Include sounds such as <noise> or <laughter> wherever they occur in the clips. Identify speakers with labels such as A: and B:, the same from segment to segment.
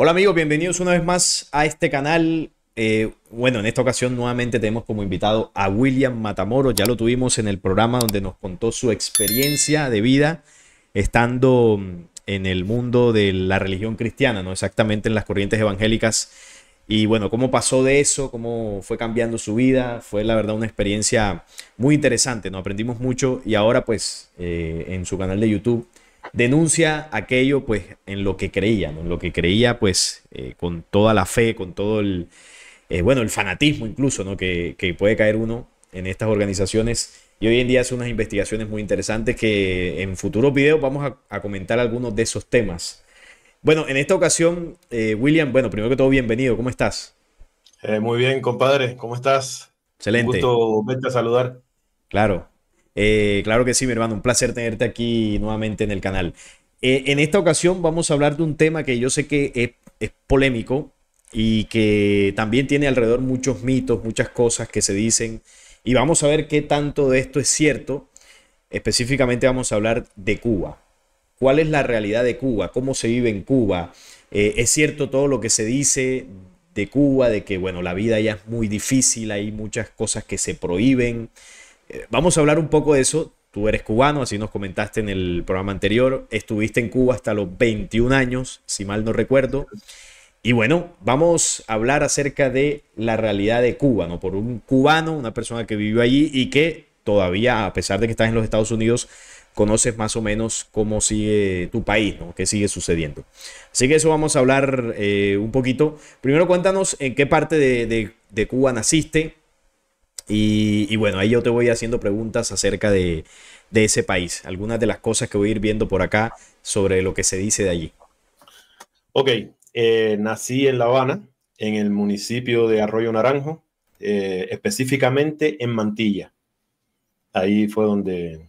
A: Hola amigos, bienvenidos una vez más a este canal. Eh, bueno, en esta ocasión nuevamente tenemos como invitado a William Matamoros. Ya lo tuvimos en el programa donde nos contó su experiencia de vida estando en el mundo de la religión cristiana, no exactamente en las corrientes evangélicas. Y bueno, cómo pasó de eso, cómo fue cambiando su vida. Fue la verdad una experiencia muy interesante, nos aprendimos mucho y ahora pues eh, en su canal de YouTube denuncia aquello pues en lo que creía, en lo que creía pues eh, con toda la fe, con todo el, eh, bueno, el fanatismo incluso ¿no? Que, puede caer uno en estas organizaciones. Y hoy en día hace unas investigaciones muy interesantes que en futuros videos vamos a, comentar algunos de esos temas. Bueno, en esta ocasión, eh, William, bueno, primero que todo, bienvenido, ¿cómo estás? muy bien, compadre, ¿cómo estás? Excelente. Un gusto verte a saludar. Claro, eh, claro que sí, mi hermano, un placer tenerte aquí nuevamente en el canal. Eh, en esta ocasión vamos a hablar de un tema que yo sé que es, polémico y que también tiene alrededor muchos mitos, muchas cosas que se dicen y vamos a ver qué tanto de esto es cierto. Específicamente vamos a hablar de Cuba. ¿Cuál es la realidad de Cuba? ¿Cómo se vive en Cuba? Eh, ¿Es cierto todo lo que se dice de Cuba, de que bueno, la vida ya es muy difícil, hay muchas cosas que se prohíben? Eh, vamos a hablar un poco de eso. Tú eres cubano, así nos comentaste en el programa anterior. Estuviste en Cuba hasta los 21 años, si mal no recuerdo. Y bueno, vamos a hablar acerca de la realidad de Cuba, ¿no? Por un cubano, una persona que vivió allí y que todavía, a pesar de que estás en los Estados Unidos, conoces más o menos cómo sigue tu país, ¿no? qué sigue sucediendo. Así que eso vamos a hablar eh, un poquito. Primero cuéntanos en qué parte de, de Cuba naciste, y, bueno, ahí yo te voy haciendo preguntas acerca de, de, ese país, algunas de las cosas que voy a ir viendo por acá sobre lo que se dice de allí. Ok, eh, nací en La Habana, en el
B: municipio de Arroyo Naranjo, eh, específicamente en Mantilla. Ahí fue donde,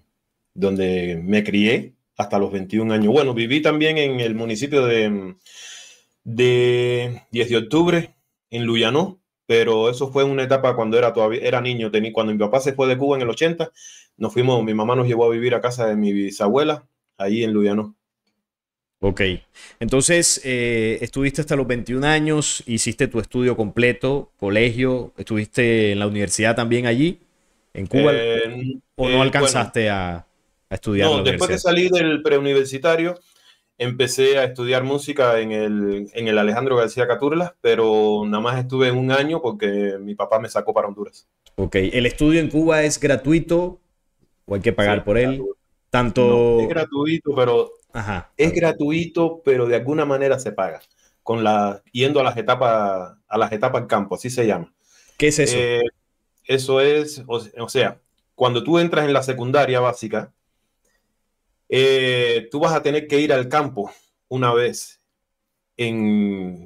B: donde me crié hasta los 21 años. Bueno, viví también en el municipio de, de 10 de octubre, en Luyanó, pero eso fue una etapa cuando era todavía era niño. Tenía cuando mi papá se fue de Cuba en el 80, nos fuimos, mi mamá nos llevó a vivir a casa de mi bisabuela, ahí en Luyano.
A: Ok, entonces eh, estuviste hasta los 21 años, hiciste tu estudio completo, colegio, estuviste en la universidad también allí, en Cuba, eh, o no eh, alcanzaste a, estudiar. No, después de salir
B: del preuniversitario, empecé a estudiar música en el, en el Alejandro García Caturlas, pero nada más estuve un año porque mi papá me sacó para Honduras. Ok, ¿el estudio en Cuba es gratuito
A: o hay que pagar por él? Tanto... es
B: gratuito, pero... es gratuito, pero de alguna manera se paga, con la, yendo a las etapas, a las etapas campo, así se llama. ¿Qué es eso? Eh, eso es, o sea, cuando tú entras en la secundaria básica, eh, tú vas a tener que ir al campo una vez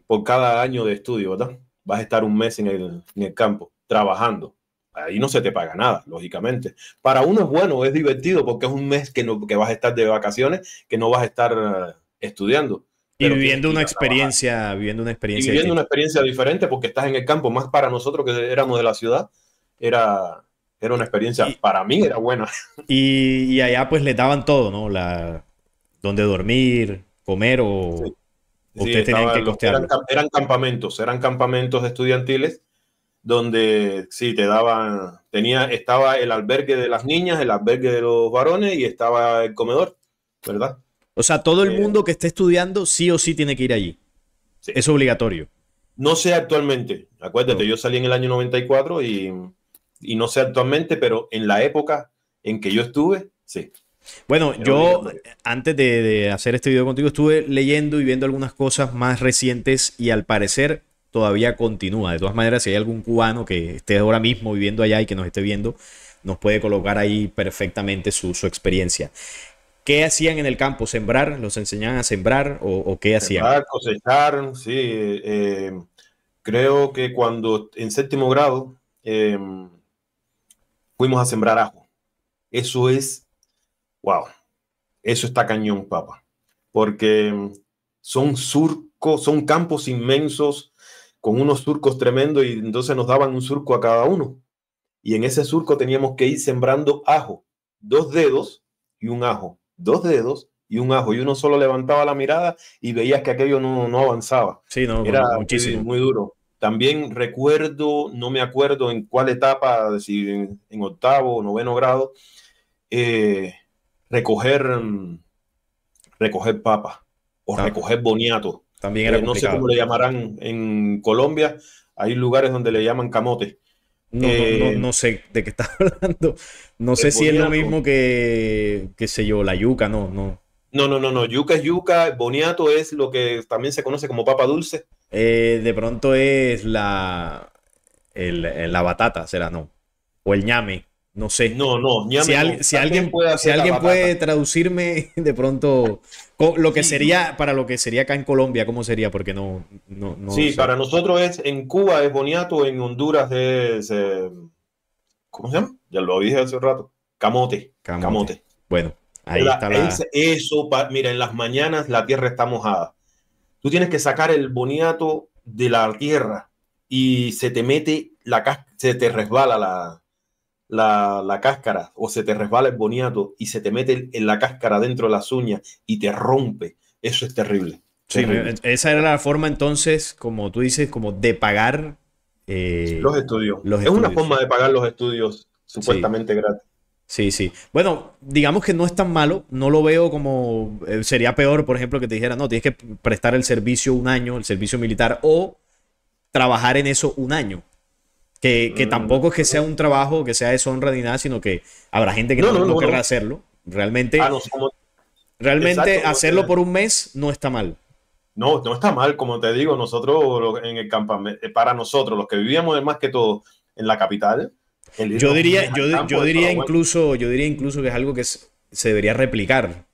B: por cada año de estudio, ¿verdad? Vas a estar un mes en el, campo trabajando ahí no se te paga nada, lógicamente. Para uno es bueno, es divertido, porque es un mes que, no, vas a estar de vacaciones, que no vas a estar eh,
A: estudiando. Y viviendo una experiencia, viviendo viviendo una
B: experiencia diferente, porque estás en el campo, más para nosotros que éramos de la ciudad, era era una experiencia, para mí era buena.
A: Y, allá pues le daban todo, ¿no? La, donde dormir, comer o... ustedes tenían que costear
B: eran, campamentos, eran campamentos estudiantiles donde sí te daban, tenía, estaba el albergue
A: de las niñas, el albergue de los varones y estaba el comedor, ¿verdad? O sea, todo el eh, mundo que esté estudiando sí o sí tiene que ir allí. Es obligatorio. No sé
B: actualmente. Acuérdate, yo salí en el año 94 y y no sé actualmente, pero en la época en que yo estuve, sí.
A: Bueno, yo antes de, hacer este video contigo estuve leyendo y viendo algunas cosas más recientes y al parecer todavía continúa. De todas maneras, si hay algún cubano que esté ahora mismo viviendo allá y que nos esté viendo, nos puede colocar ahí perfectamente su, su experiencia. ¿Qué hacían en el campo? ¿Sembrar? ¿Los enseñaban a sembrar o, qué hacían? Sembrar,
B: cosechar, sí. Eh, creo que cuando en séptimo grado... Em, fuimos a sembrar ajo. Eso es, wow, eso está cañón, papá, porque son surcos, son campos inmensos con unos surcos tremendos y entonces nos daban un surco a cada uno. Y en ese surco teníamos que ir sembrando ajo, dos dedos y un ajo, dos dedos y un ajo. Y uno solo levantaba la mirada y veías que aquello no, avanzaba. Sí, no, Era muchísimo. muy duro. También recuerdo, no me acuerdo en cuál etapa, si en, octavo o noveno grado, eh, recoger, recoger papa o recoger boniato. También era eh, No sé cómo le llamarán
A: en
B: Colombia. Hay lugares donde le llaman camote.
A: No, eh, sé de qué estás <laughs> hablando. No sé si es lo mismo que, qué sé yo, la yuca, no, no.
B: No, no, no, no. Yuca es yuca, boniato es lo que también se conoce como papa dulce.
A: Eh, de pronto es la, eh, la batata, será, no. O el ñame, no sé. No, no, Si, alguien, puede, alguien puede traducirme de pronto lo que sería, para lo que sería acá en Colombia, ¿cómo sería? Porque no. no, sí, para
B: nosotros es, en Cuba es boniato, en Honduras es. Eh, ¿Cómo se llama? Ya lo dije hace un rato. Camote. Camote. Bueno, ahí está la. eso, mira, en las mañanas la tierra está mojada Tú tienes que sacar el boniato de la tierra y se te mete la se te resbala la, la, cáscara o se te resbala el boniato y se te mete en la cáscara dentro de las uñas y te rompe. Eso es terrible. Sí, eh,
A: esa era la forma entonces, como tú dices, como de pagar eh, los, estudios. Es una
B: forma de pagar los estudios supuestamente gratis.
A: Sí, sí. Bueno, digamos que no es tan malo, no lo veo como... Eh, sería peor, por ejemplo, que te dijera, no, tienes que prestar el servicio un año, el servicio militar, o trabajar en eso un año. Que, mm. tampoco es que sea un trabajo, que sea deshonra ni nada, sino que habrá gente que no, querrá hacerlo. Realmente, ah, realmente hacerlo por un mes no está mal.
B: No, no está mal, como te digo, nosotros en el campamento, eh, para nosotros, los que vivíamos más que todo en la capital, yo diría, yo, pues, diría
A: incluso, yo diría incluso que es algo que se debería replicar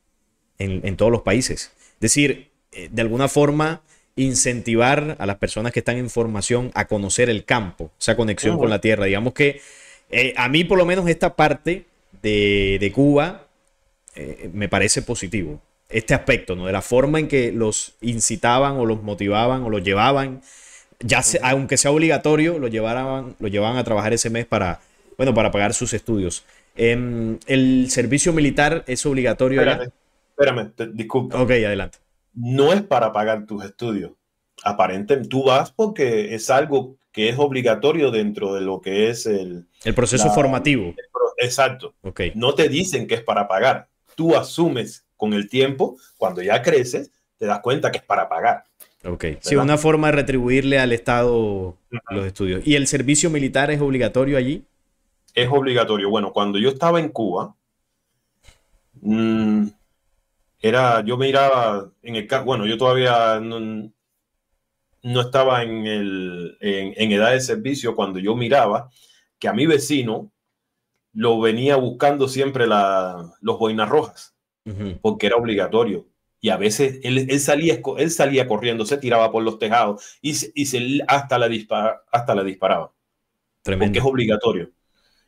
A: en, todos los países. Es decir, eh, de alguna forma incentivar a las personas que están en formación a conocer el campo, esa conexión con la tierra. Digamos que eh, a mí por lo menos esta parte de, Cuba eh, me parece positivo. Este aspecto, ¿no? De la forma en que los incitaban o los motivaban o los llevaban, ya aunque sea obligatorio, lo, llevaban, lo llevaban a trabajar ese mes para, bueno, para pagar sus estudios. Em, ¿El servicio militar es obligatorio? Espérame, Ok, adelante.
B: No es para pagar tus estudios. Aparentemente, tú vas porque es algo que es obligatorio dentro de lo que es el...
A: El proceso formativo.
B: exacto. Okay. No te dicen que es para pagar. Tú asumes con el tiempo, cuando ya
A: creces, te das cuenta que es para pagar. Ok, sí, una forma de retribuirle al Estado los estudios. ¿Y el servicio militar es obligatorio allí?
B: es obligatorio. Bueno, cuando yo estaba en Cuba, mm, era, yo miraba en el bueno, yo todavía no, estaba en, el, en, edad de servicio cuando yo miraba que a mi vecino lo venía buscando siempre los boinas rojas, porque era obligatorio. Y a veces él, salía, él salía corriendo, se tiraba por los tejados y, y se, hasta, la
A: hasta la disparaba. Tremendo. Porque es obligatorio.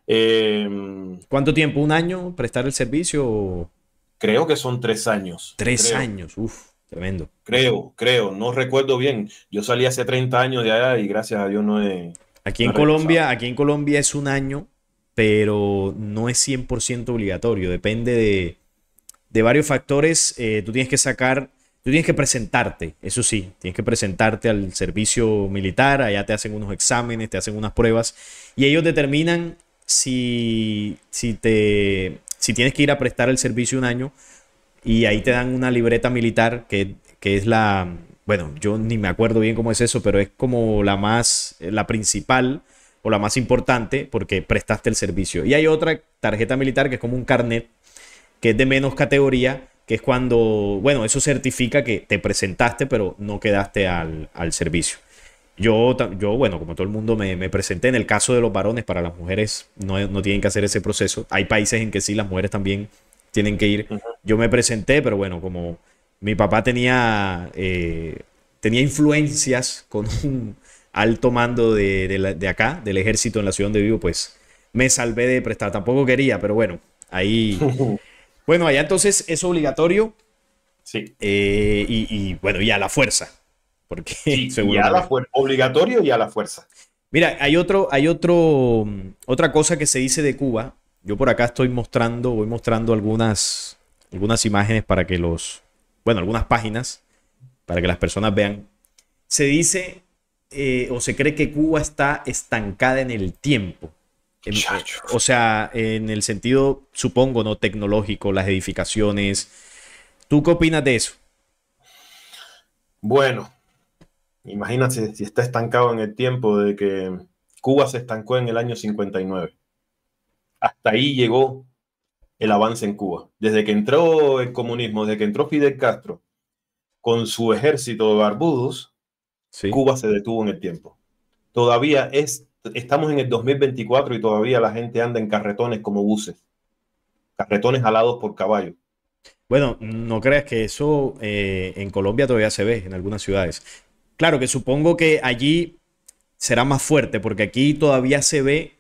A: Em, ¿Cuánto tiempo? ¿Un año prestar el servicio?
B: Creo que son tres años. Tres años, uff, tremendo. Creo, creo, no recuerdo bien. Yo salí hace 30 años de allá y gracias a Dios
A: no he... Aquí en, Colombia, aquí en Colombia es un año, pero no es 100% obligatorio. Depende de, de varios factores. Eh, tú tienes que sacar Tú tienes que presentarte, eso sí, tienes que presentarte al servicio militar, allá te hacen unos exámenes, te hacen unas pruebas y ellos determinan si, si, te, si tienes que ir a prestar el servicio un año y ahí te dan una libreta militar que, es la, bueno, yo ni me acuerdo bien cómo es eso, pero es como la más, la principal o la más importante porque prestaste el servicio. Y hay otra tarjeta militar que es como un carnet, que es de menos categoría, que es cuando, bueno, eso certifica que te presentaste, pero no quedaste al, al servicio. Yo, bueno, como todo el mundo me, presenté, en el caso de los varones, para las mujeres no, tienen que hacer ese proceso. Hay países en que sí, las mujeres también tienen que ir. Yo me presenté, pero bueno, como mi papá tenía, eh, tenía influencias con un alto mando de, acá, del ejército en la ciudad donde vivo, pues me salvé de prestar. Tampoco quería, pero bueno, ahí... <laughs> Bueno, allá entonces es obligatorio. Sí. Eh, y, bueno, ya la fuerza porque sí, <laughs>
B: obligatorio y a la fuerza.
A: Mira, hay otro, hay otro, otra cosa que se dice de Cuba. Yo por acá estoy mostrando, voy mostrando algunas, algunas imágenes para que los, bueno, algunas páginas para que las personas vean. Se dice eh, o se cree que Cuba está estancada en el tiempo. Eh, o sea, en el sentido, supongo, no tecnológico, las edificaciones. ¿Tú qué opinas de eso? Bueno, Imagínate si está estancado en el tiempo
B: de que Cuba se estancó en el año 59. Hasta ahí llegó el avance en Cuba. Desde que entró el comunismo, desde que entró Fidel Castro con su ejército de barbudos, Cuba se detuvo en el tiempo. Todavía es, estamos en el 2024 y todavía la gente anda en carretones como buses, carretones alados por caballos.
A: Bueno, no creas que eso eh, en Colombia todavía se ve en algunas ciudades. Claro que supongo que allí será más fuerte, porque aquí todavía se ve,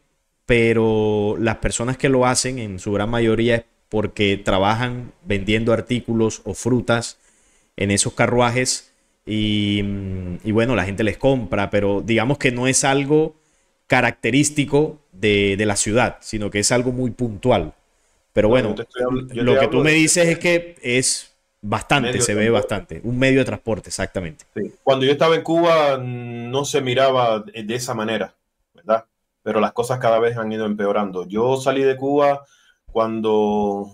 A: pero las personas que lo hacen en su gran mayoría es porque trabajan vendiendo artículos o frutas en esos carruajes y, mm, bueno, la gente les compra, pero digamos que no es algo característico de, la ciudad, sino que es algo muy puntual. Pero bueno, lo que tú me dices es que es Bastante, se ve bastante. Un medio de transporte, exactamente.
B: Cuando yo estaba en Cuba no se miraba de esa manera, ¿verdad? Pero las cosas cada vez han ido empeorando. Yo salí de Cuba cuando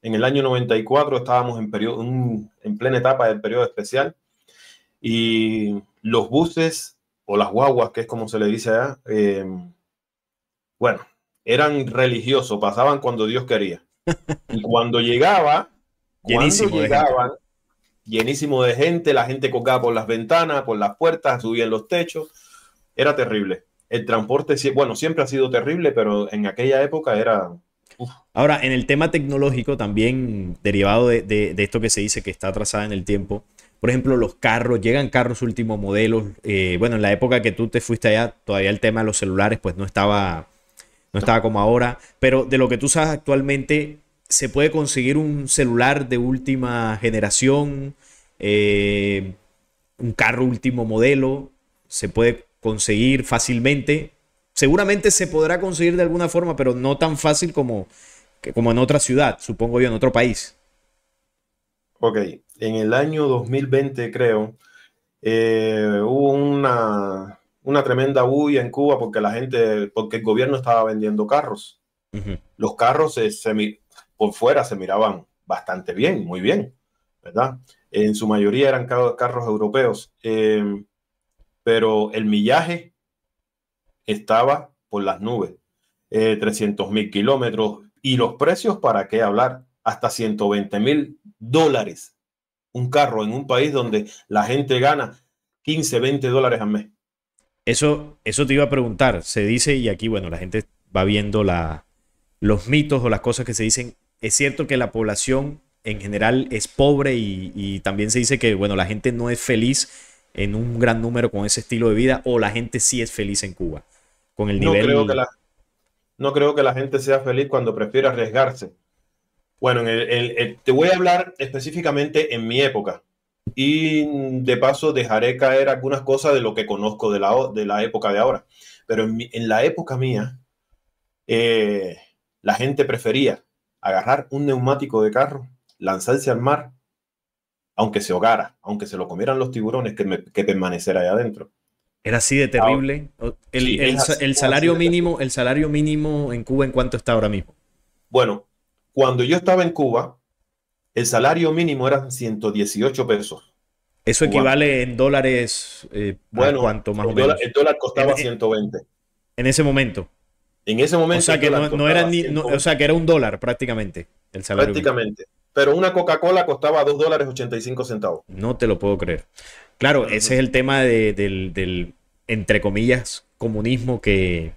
B: en el año 94 estábamos en, periodo, en plena etapa del periodo especial y los buses o las guaguas, que es como se le dice allá, em, bueno, eran religiosos, pasaban cuando Dios quería. Y cuando llegaba, Llenísimo de gente. la gente colgaba por las ventanas, por las puertas, subían los techos. Era terrible. El transporte, bueno, siempre ha sido terrible, pero en aquella época era...
A: Ahora, en el tema tecnológico, también derivado de, esto que se dice que está atrasada en el tiempo, por ejemplo, los carros, llegan carros últimos modelos. Eh, bueno, en la época que tú te fuiste allá, todavía el tema de los celulares, pues no estaba, no estaba como ahora. Pero de lo que tú sabes actualmente, se puede conseguir un celular de última generación, eh, un carro último modelo, se puede conseguir fácilmente. Seguramente se podrá conseguir de alguna forma, pero no tan fácil como, como en otra ciudad, supongo yo, en otro país. Ok, en el
B: año 2020 creo, eh, hubo una, tremenda bulla en Cuba porque la gente, porque el gobierno estaba vendiendo carros. Los carros se, por fuera se miraban bastante bien, muy bien, ¿verdad? En su mayoría eran carros europeos, em, pero el millaje estaba por las nubes, eh, 300 mil kilómetros y los precios, ¿para qué hablar? Hasta 120 mil dólares un carro en un país donde la gente gana 15, 20 dólares al mes.
A: Eso, eso te iba a preguntar. Se dice, y aquí, bueno, la gente va viendo la, los mitos o las cosas que se dicen es cierto que la población en general es pobre y, también se dice que, bueno, la gente no es feliz en un gran número con ese estilo de vida o la gente sí es feliz en Cuba con el nivel.
B: No creo que la, gente sea feliz cuando prefiere arriesgarse. Bueno, te voy a hablar específicamente en mi época y de paso dejaré caer algunas cosas de lo que conozco de la, de la época de ahora. Pero en, la época mía, eh, la gente prefería agarrar un neumático de carro, lanzarse al mar, aunque se ahogara, aunque se lo comieran los tiburones, que, me, que permaneciera ahí adentro.
A: Era así de terrible. el, salario mínimo, el salario mínimo en Cuba, ¿en cuánto está ahora mismo?
B: Bueno, cuando yo estaba en Cuba, el salario mínimo era 118
A: pesos. Eso equivale en dólares. Eh, bueno, más el dólar
B: costaba 120.
A: En ese momento. En ese momento. O sea, que, no, era sea, que era un dólar prácticamente el salario. Prácticamente.
B: Pero una Coca-Cola costaba 2 dólares 85 centavos.
A: No te lo puedo creer. Claro, ese es el tema del, entre comillas, comunismo que,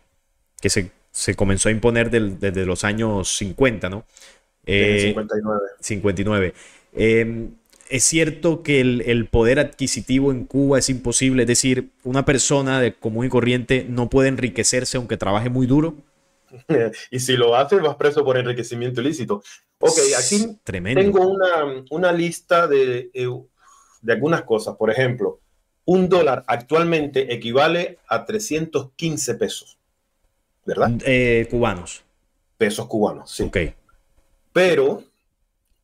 A: se, comenzó a imponer desde los años 50, ¿no? 59. 59. Eh, es cierto que el, poder adquisitivo en Cuba es imposible, es decir, una persona de común y corriente no puede enriquecerse aunque trabaje muy duro.
B: <laughs> y si lo hace, vas preso por enriquecimiento ilícito. Ok, aquí tengo una, lista eh, de, algunas cosas. Por ejemplo, un dólar actualmente equivale a 315 pesos, ¿verdad? Eh, cubanos. Pesos cubanos, sí. Ok. Pero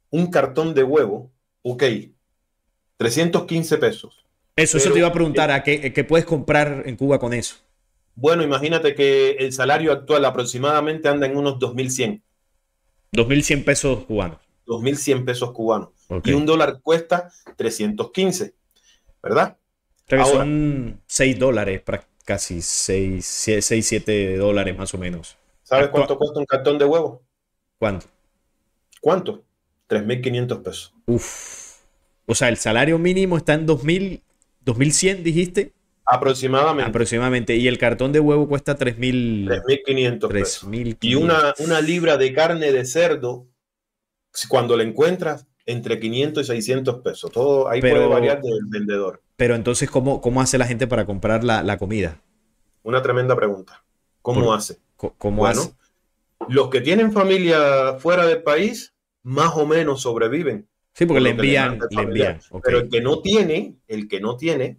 B: un cartón de huevo ok, 315 pesos.
A: Eso, eso te iba a preguntar, eh, ¿a qué, puedes comprar en Cuba con eso?
B: Bueno, imagínate que el salario actual aproximadamente anda en unos 2.100.
A: 2.100 pesos cubanos.
B: 2.100 pesos cubanos. Y un dólar cuesta 315,
A: ¿verdad? son 6 dólares, casi 6, 6, 7 dólares más o menos.
B: ¿Sabes cuánto cuesta un cartón de huevo?
A: ¿Cuánto? ¿Cuánto? 3.500 pesos. Uf. O sea, el salario mínimo está en 2000, 2100, dijiste. Aproximadamente. Aproximadamente. Y el cartón de huevo cuesta 3000. 3500. 3500. Y una,
B: una libra de carne de cerdo, cuando la encuentras, entre 500 y 600 pesos. Todo ahí puede variar del vendedor.
A: Pero entonces, ¿cómo, cómo hace la gente para comprar la, comida?
B: Una tremenda pregunta. ¿Cómo hace?
A: ¿Cómo bueno,
B: Los que tienen familia fuera del país, más o menos sobreviven. Sí, porque le envían, le, envían. Pero el que no tiene, el que no tiene,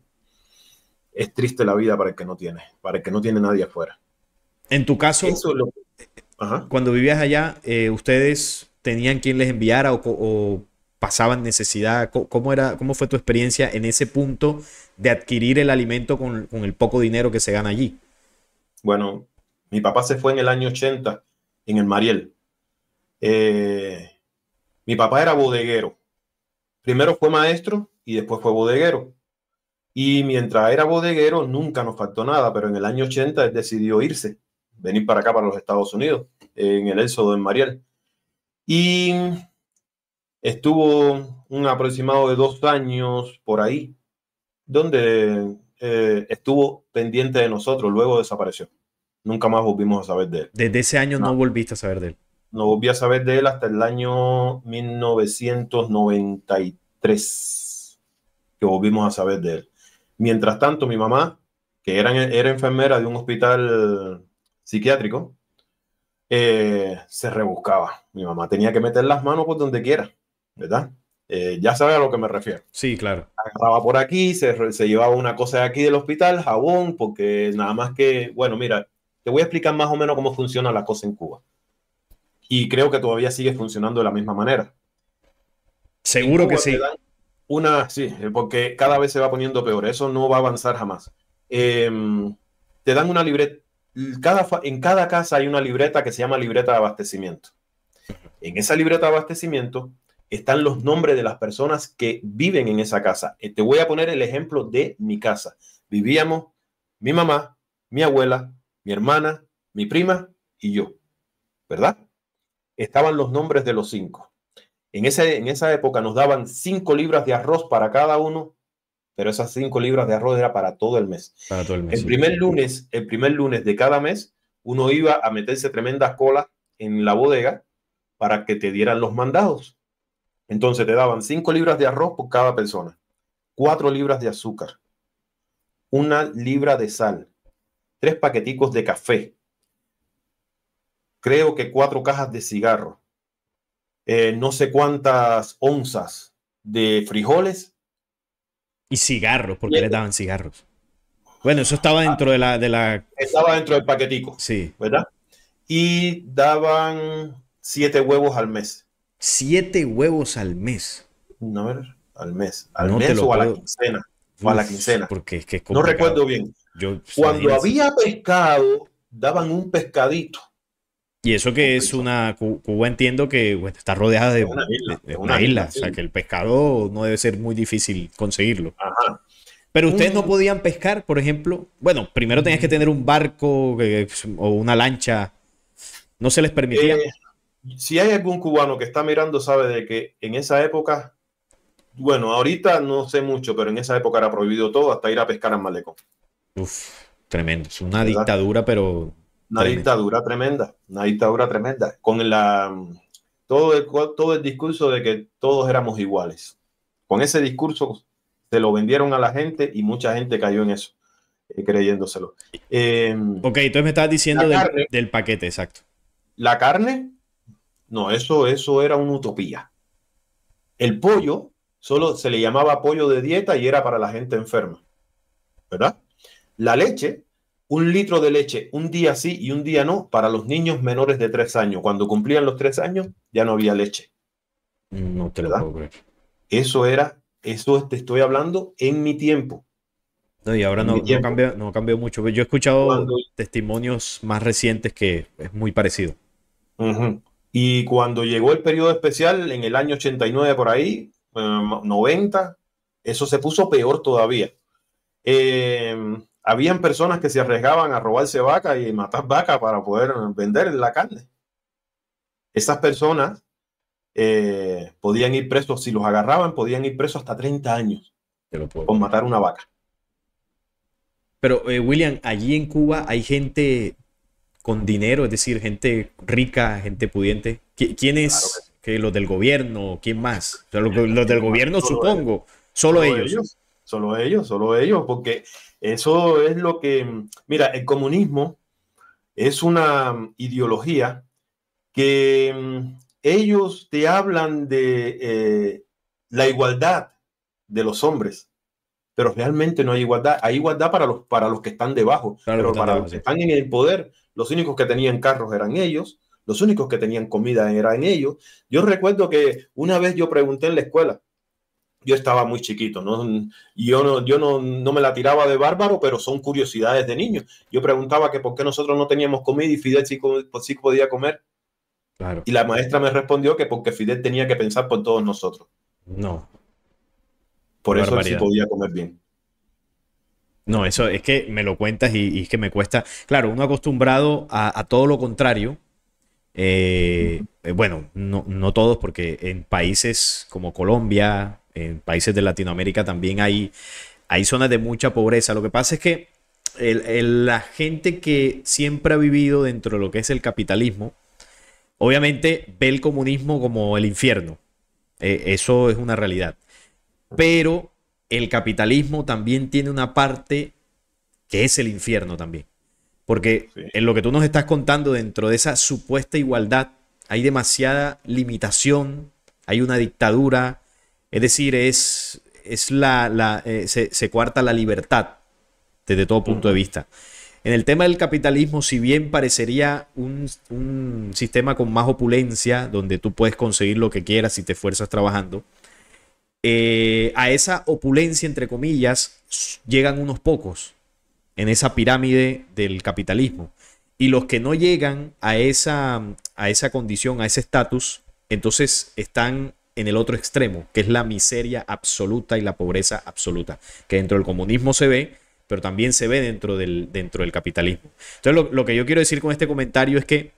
B: es triste la vida para el que no tiene, para
A: el que no tiene nadie afuera. En tu caso, cuando vivías allá, eh, ¿ustedes tenían quien les enviara o, pasaban necesidad? ¿Cómo, era, ¿Cómo fue tu experiencia en ese punto de adquirir el alimento con, el poco dinero que se gana allí?
B: Bueno, mi papá se fue en el año 80 en el Mariel. Eh, mi papá era bodeguero Primero fue maestro y después fue bodeguero. Y mientras era bodeguero nunca nos faltó nada, pero en el año 80 él decidió irse, venir para acá, para los Estados Unidos, en el Éxodo de Mariel. Y estuvo un aproximado de dos años por ahí, donde eh, estuvo pendiente de nosotros, luego desapareció. Nunca más volvimos a saber de él.
A: Desde ese año no volviste a saber de él.
B: No volví a saber de él hasta el año 1993, que volvimos a saber de él. Mientras tanto, mi mamá, que era, enfermera de un hospital psiquiátrico, eh, se rebuscaba. Mi mamá tenía que meter las manos por donde quiera, ¿verdad? Eh, ya sabe a lo que me refiero. Sí, claro. Agarraba por aquí, se, se, llevaba una cosa de aquí del hospital, jabón, porque nada más que, bueno, mira, te voy a explicar más o menos cómo funciona la cosa en Cuba y creo que todavía sigue funcionando de la misma manera. Seguro que sí. Una, sí, eh, porque cada vez se va poniendo peor, eso no va a avanzar jamás. Em, te dan una libreta, en cada casa hay una libreta que se llama libreta de abastecimiento. En esa libreta de abastecimiento están los nombres de las personas que viven en esa casa. Eh, te voy a poner el ejemplo de mi casa. Vivíamos mi mamá, mi abuela, mi hermana, mi prima y yo, ¿verdad? estaban los nombres de los cinco. En, ese, en esa época nos daban cinco libras de arroz para cada uno, pero esas cinco libras de arroz era para todo el mes. el, primer lunes, el primer lunes de cada mes, uno iba a meterse tremendas colas en la bodega para que te dieran los mandados. Entonces te daban cinco libras de arroz por cada persona, cuatro libras de azúcar, una libra de sal, tres paqueticos de café, creo que cuatro cajas de cigarro, eh, no sé cuántas onzas de
A: frijoles. Y cigarros, porque le daban cigarros. Bueno, eso estaba ah. dentro de la, de la...
B: Estaba dentro del
A: paquetico. Sí.
B: ¿Verdad? Y daban siete huevos al mes. Siete huevos al mes. No, al mes. Al mes o a la quincena. a la quincena. Porque es que es No recuerdo bien.
A: Yo, Cuando había
B: pescado, daban un pescadito
A: y eso que es una. Cuba entiendo que está rodeada de, una isla. O sea que el pescado no debe ser muy difícil conseguirlo. Ajá. Pero ustedes mm. no podían pescar, por ejemplo. Bueno, primero tenías que mm. tener un barco eh, o una lancha. No se les permitía. Eh, si
B: hay algún cubano que está mirando, sabe de que en esa época, bueno, ahorita no sé mucho, pero en esa época era prohibido todo, hasta ir a pescar al malecón.
A: Uf, tremendo. Es una dictadura, pero una
B: dictadura tremenda, una dictadura tremenda. Con la, todo, el, todo el discurso de que todos éramos iguales. Con ese discurso se lo vendieron a la gente y mucha gente cayó en eso, eh, creyéndoselo. Em, ok, entonces me estás diciendo del, del, paquete, exacto. La carne, no, eso, eso era una utopía. El pollo, solo se le llamaba pollo de dieta y era para la gente enferma, ¿verdad? La leche, un litro de leche un día sí y un día no para los niños menores de tres años. Cuando cumplían los tres años ya no había leche. No te lo Eso era, eso te estoy hablando en mi tiempo.
A: No, y ahora no, cambia, no cambió mucho. Yo he escuchado testimonios más recientes que es muy parecido. Y
B: cuando llegó el periodo especial en el año 89 por ahí, 90, eh, eso se puso peor todavía. Eh, habían personas que se arriesgaban a robarse vaca y matar vaca para poder vender la carne. Esas personas eh, podían ir presos, si los agarraban, podían ir presos hasta 30 años
A: por matar una vaca. Pero, eh, William, allí en Cuba hay gente con dinero, es decir, gente rica, gente pudiente. ¿Quién es? que ¿Los del gobierno? ¿Quién más? los, del gobierno, supongo. Solo, ellos. Solo ellos, solo ellos, porque eso es lo que, mira, el
B: comunismo es una ideología que mm, ellos te hablan de eh, la igualdad de los hombres, pero realmente no hay igualdad. Hay igualdad para los, para los que están debajo, pero para los que están en el poder, los únicos que tenían carros eran ellos, los únicos que tenían comida eran ellos. Yo recuerdo que una vez yo pregunté en la escuela, yo estaba muy chiquito, ¿no? Yo, no, yo no, me la tiraba de bárbaro, pero son curiosidades de niño. Yo preguntaba que por qué nosotros no teníamos comida y Fidel sí, podía comer. Y la maestra me respondió que porque Fidel tenía que pensar por todos nosotros.
A: No. Por eso sí podía comer bien. No, eso es que me lo cuentas y, es que me cuesta. Claro, uno acostumbrado a, todo lo contrario, eh, eh, bueno, no, no, todos, porque en países como Colombia, en países de Latinoamérica también hay, hay zonas de mucha pobreza. Lo que pasa es que la gente que siempre ha vivido dentro de lo que es el capitalismo, obviamente ve el comunismo como el infierno. E, eso es una realidad. Pero el capitalismo también tiene una parte que es el infierno también. Porque en lo que tú nos estás contando dentro de esa supuesta igualdad, hay demasiada limitación, hay una dictadura, es decir, es, es la, eh, se, cuarta la libertad desde todo punto de vista. En el tema del capitalismo, si bien parecería un, sistema con más opulencia, donde tú puedes conseguir lo que quieras si te esfuerzas trabajando, eh, a esa opulencia, entre comillas, llegan unos pocos en esa pirámide del capitalismo. Y los que no llegan a esa, a esa condición, a ese estatus, entonces están en el otro extremo, que es la miseria absoluta y la pobreza absoluta, que dentro del comunismo se ve, pero también se ve dentro del, dentro del capitalismo. Entonces, lo, que yo quiero decir con este comentario es que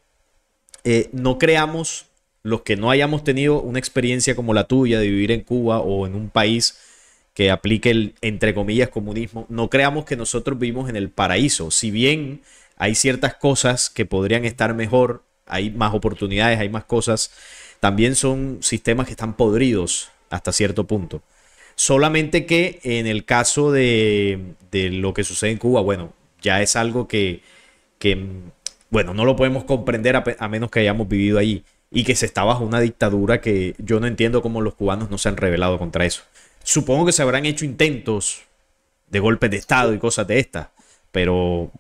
A: eh, no creamos, los que no hayamos tenido una experiencia como la tuya de vivir en Cuba o en un país que aplique el, entre comillas, comunismo, no creamos que nosotros vivimos en el paraíso. Si bien hay ciertas cosas que podrían estar mejor, hay más oportunidades, hay más cosas también son sistemas que están podridos hasta cierto punto. Solamente que en el caso de, lo que sucede en Cuba, bueno, ya es algo que, bueno, no lo podemos comprender a, menos que hayamos vivido allí y que se está bajo una dictadura que yo no entiendo cómo los cubanos no se han rebelado contra eso. Supongo que se habrán hecho intentos de golpes de Estado y cosas de estas, pero...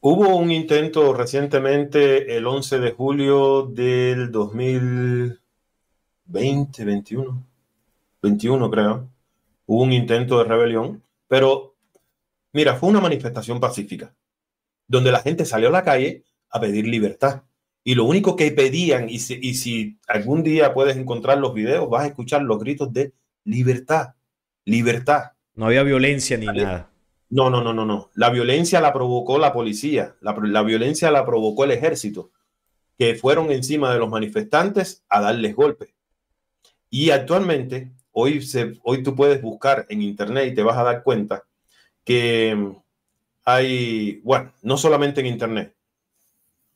B: hubo un intento recientemente el 11 de julio del 2000 20, 21, 21 creo, hubo un intento de rebelión, pero mira, fue una manifestación pacífica, donde la gente salió a la calle a pedir libertad. Y lo único que pedían, y si, algún día puedes encontrar los videos, vas a escuchar los gritos de libertad, libertad.
A: No había violencia ni nada.
B: No, no, no, no, no. La violencia la provocó la policía, la, violencia la provocó el ejército, que fueron encima de los manifestantes a darles golpes. Y actualmente, hoy, hoy tú puedes buscar en Internet y te vas a dar cuenta que mm, hay, bueno, no solamente en Internet,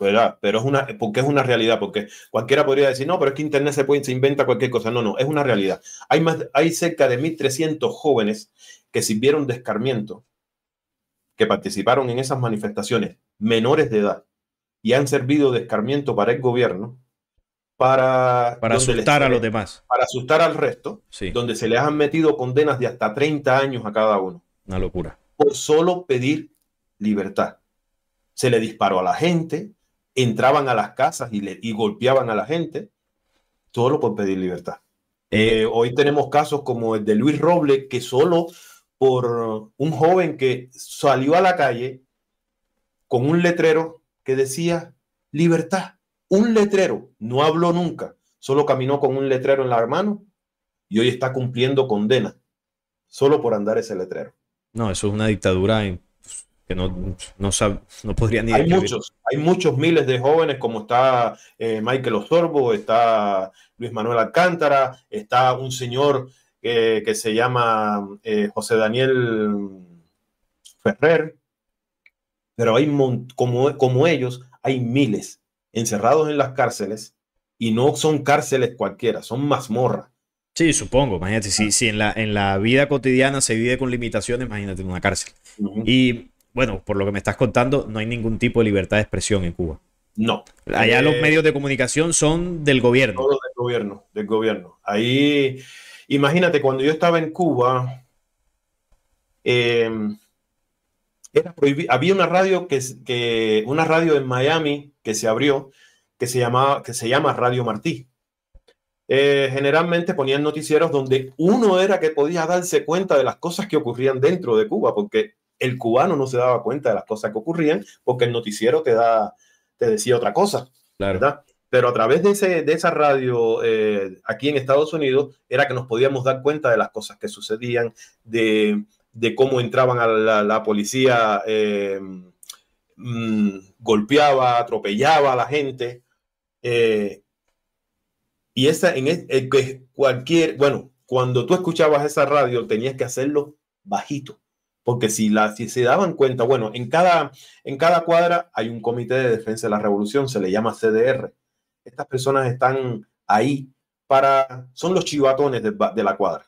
B: ¿verdad? Pero es una, porque es una realidad, porque cualquiera podría decir, no, pero es que Internet se, puede, se inventa cualquier cosa. No, no, es una realidad. Hay, más, hay cerca de 1.300 jóvenes que sirvieron de escarmiento, que participaron en esas manifestaciones, menores de edad, y han servido de escarmiento para el gobierno
A: para, asustar a los demás.
B: Para asustar al resto, donde se les han metido condenas de hasta 30 años a cada uno. Una locura. Por solo pedir libertad. Se le disparó a la gente, entraban a las casas y, le, golpeaban a la gente, solo por pedir libertad. Eh, eh, hoy tenemos casos como el de Luis Robles, que solo por un joven que salió a la calle con un letrero que decía libertad un letrero, no habló nunca, solo caminó con un letrero en la mano y hoy está cumpliendo condena solo por andar ese letrero.
A: No, eso es una dictadura que no, no, no podría ni... Hay muchos,
B: hay muchos miles de jóvenes como está eh, Michael Osorbo, está Luis Manuel Alcántara, está un señor que se llama eh, José Daniel Ferrer, pero hay, como, como ellos, hay miles encerrados en las cárceles y no son
A: cárceles cualquiera, son mazmorras. Sí, supongo, imagínate, si, ah. si en, la, en la vida cotidiana se vive con limitaciones, imagínate en una cárcel. Y bueno, por lo que me estás contando, no hay ningún tipo de libertad de expresión en Cuba. No. Allá los eh, medios de comunicación son del gobierno.
B: del gobierno, del gobierno. Ahí, imagínate, cuando yo estaba en Cuba, em, había una radio que, que, una radio en Miami que se abrió, que se, llamaba que se llama Radio Martí. Eh, generalmente ponían noticieros donde uno era que podía darse cuenta de las cosas que ocurrían dentro de Cuba, porque el cubano no se daba cuenta de las cosas que ocurrían, porque el noticiero te, te decía otra cosa, ¿verdad? Pero a través de, ese, de esa radio eh, aquí en Estados Unidos era que nos podíamos dar cuenta de las cosas que sucedían, de, cómo entraban a la, policía. Eh, Mm, golpeaba, atropellaba a la gente. Eh, y esa, en cualquier, bueno, cuando tú escuchabas esa radio tenías que hacerlo bajito, porque si, la, si se daban cuenta, bueno, en cada, en cada cuadra hay un comité de defensa de la revolución, se le llama CDR. Estas personas están ahí para, son los chivatones de, la cuadra.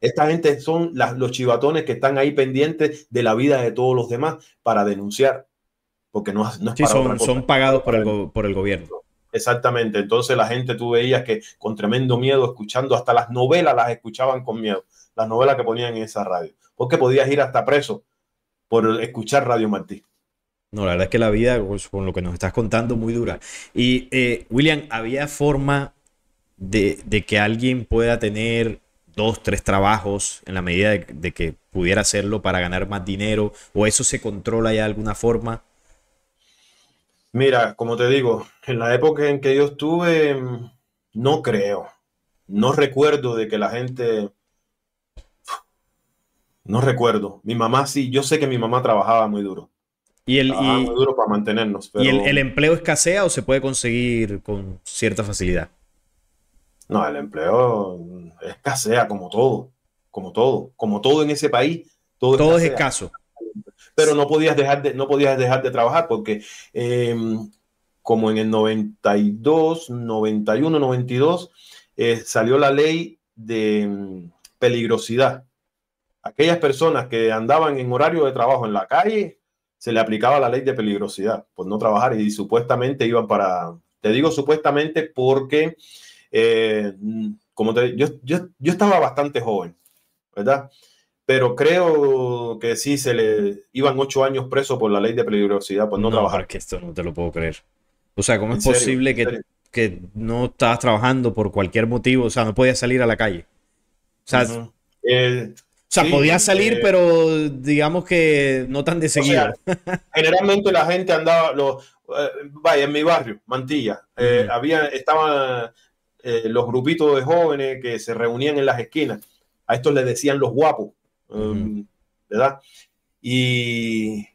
B: Esta gente son los chivatones que están ahí pendientes de la vida de todos los demás para denunciar
A: porque no, no son, pagados por el, gobierno.
B: Exactamente, entonces la gente tú veías que con tremendo miedo, escuchando hasta las novelas, las escuchaban con miedo, las novelas que ponían en esa radio, porque podías ir hasta preso por escuchar Radio Martí.
A: No, la verdad es que la vida, pues, con lo que nos estás contando, muy dura. Y eh, William, ¿había forma de, que alguien pueda tener dos, tres trabajos en la medida de, de, que pudiera hacerlo para ganar más dinero? ¿O eso se controla ya de alguna forma?
B: Mira, como te digo, en la época en que yo estuve, no creo. No recuerdo de que la gente... No recuerdo. Mi mamá sí, yo sé que mi mamá trabajaba muy duro. Y el, muy duro para mantenernos. ¿Y el,
A: empleo escasea o se puede conseguir con cierta facilidad?
B: No, el empleo escasea como todo, como todo, como todo en ese país. Todo, es escaso pero no podías dejar de, no podías dejar de trabajar porque em, como en el 92, 91, 92, salió la ley de em, peligrosidad. Aquellas personas que andaban en horario de trabajo en la calle, se le aplicaba la ley de peligrosidad por no trabajar y supuestamente iban para, te digo supuestamente porque, eh, como te, yo, yo estaba bastante joven, ¿verdad? pero creo que sí se le iban ocho años preso por la ley de peligrosidad por no, trabajar. que esto
A: no te lo puedo creer. O sea, ¿cómo es posible que, no estabas trabajando por cualquier motivo? O sea, no podías salir a la calle. O sea, eh, o sea, podías salir, eh, pero digamos que no tan de seguida. <laughs> generalmente la gente
B: andaba, los, eh, vaya, en mi barrio, Mantilla, había, estaban los grupitos de jóvenes que se reunían en las esquinas. A estos les decían los guapos. Um, ¿verdad? Y,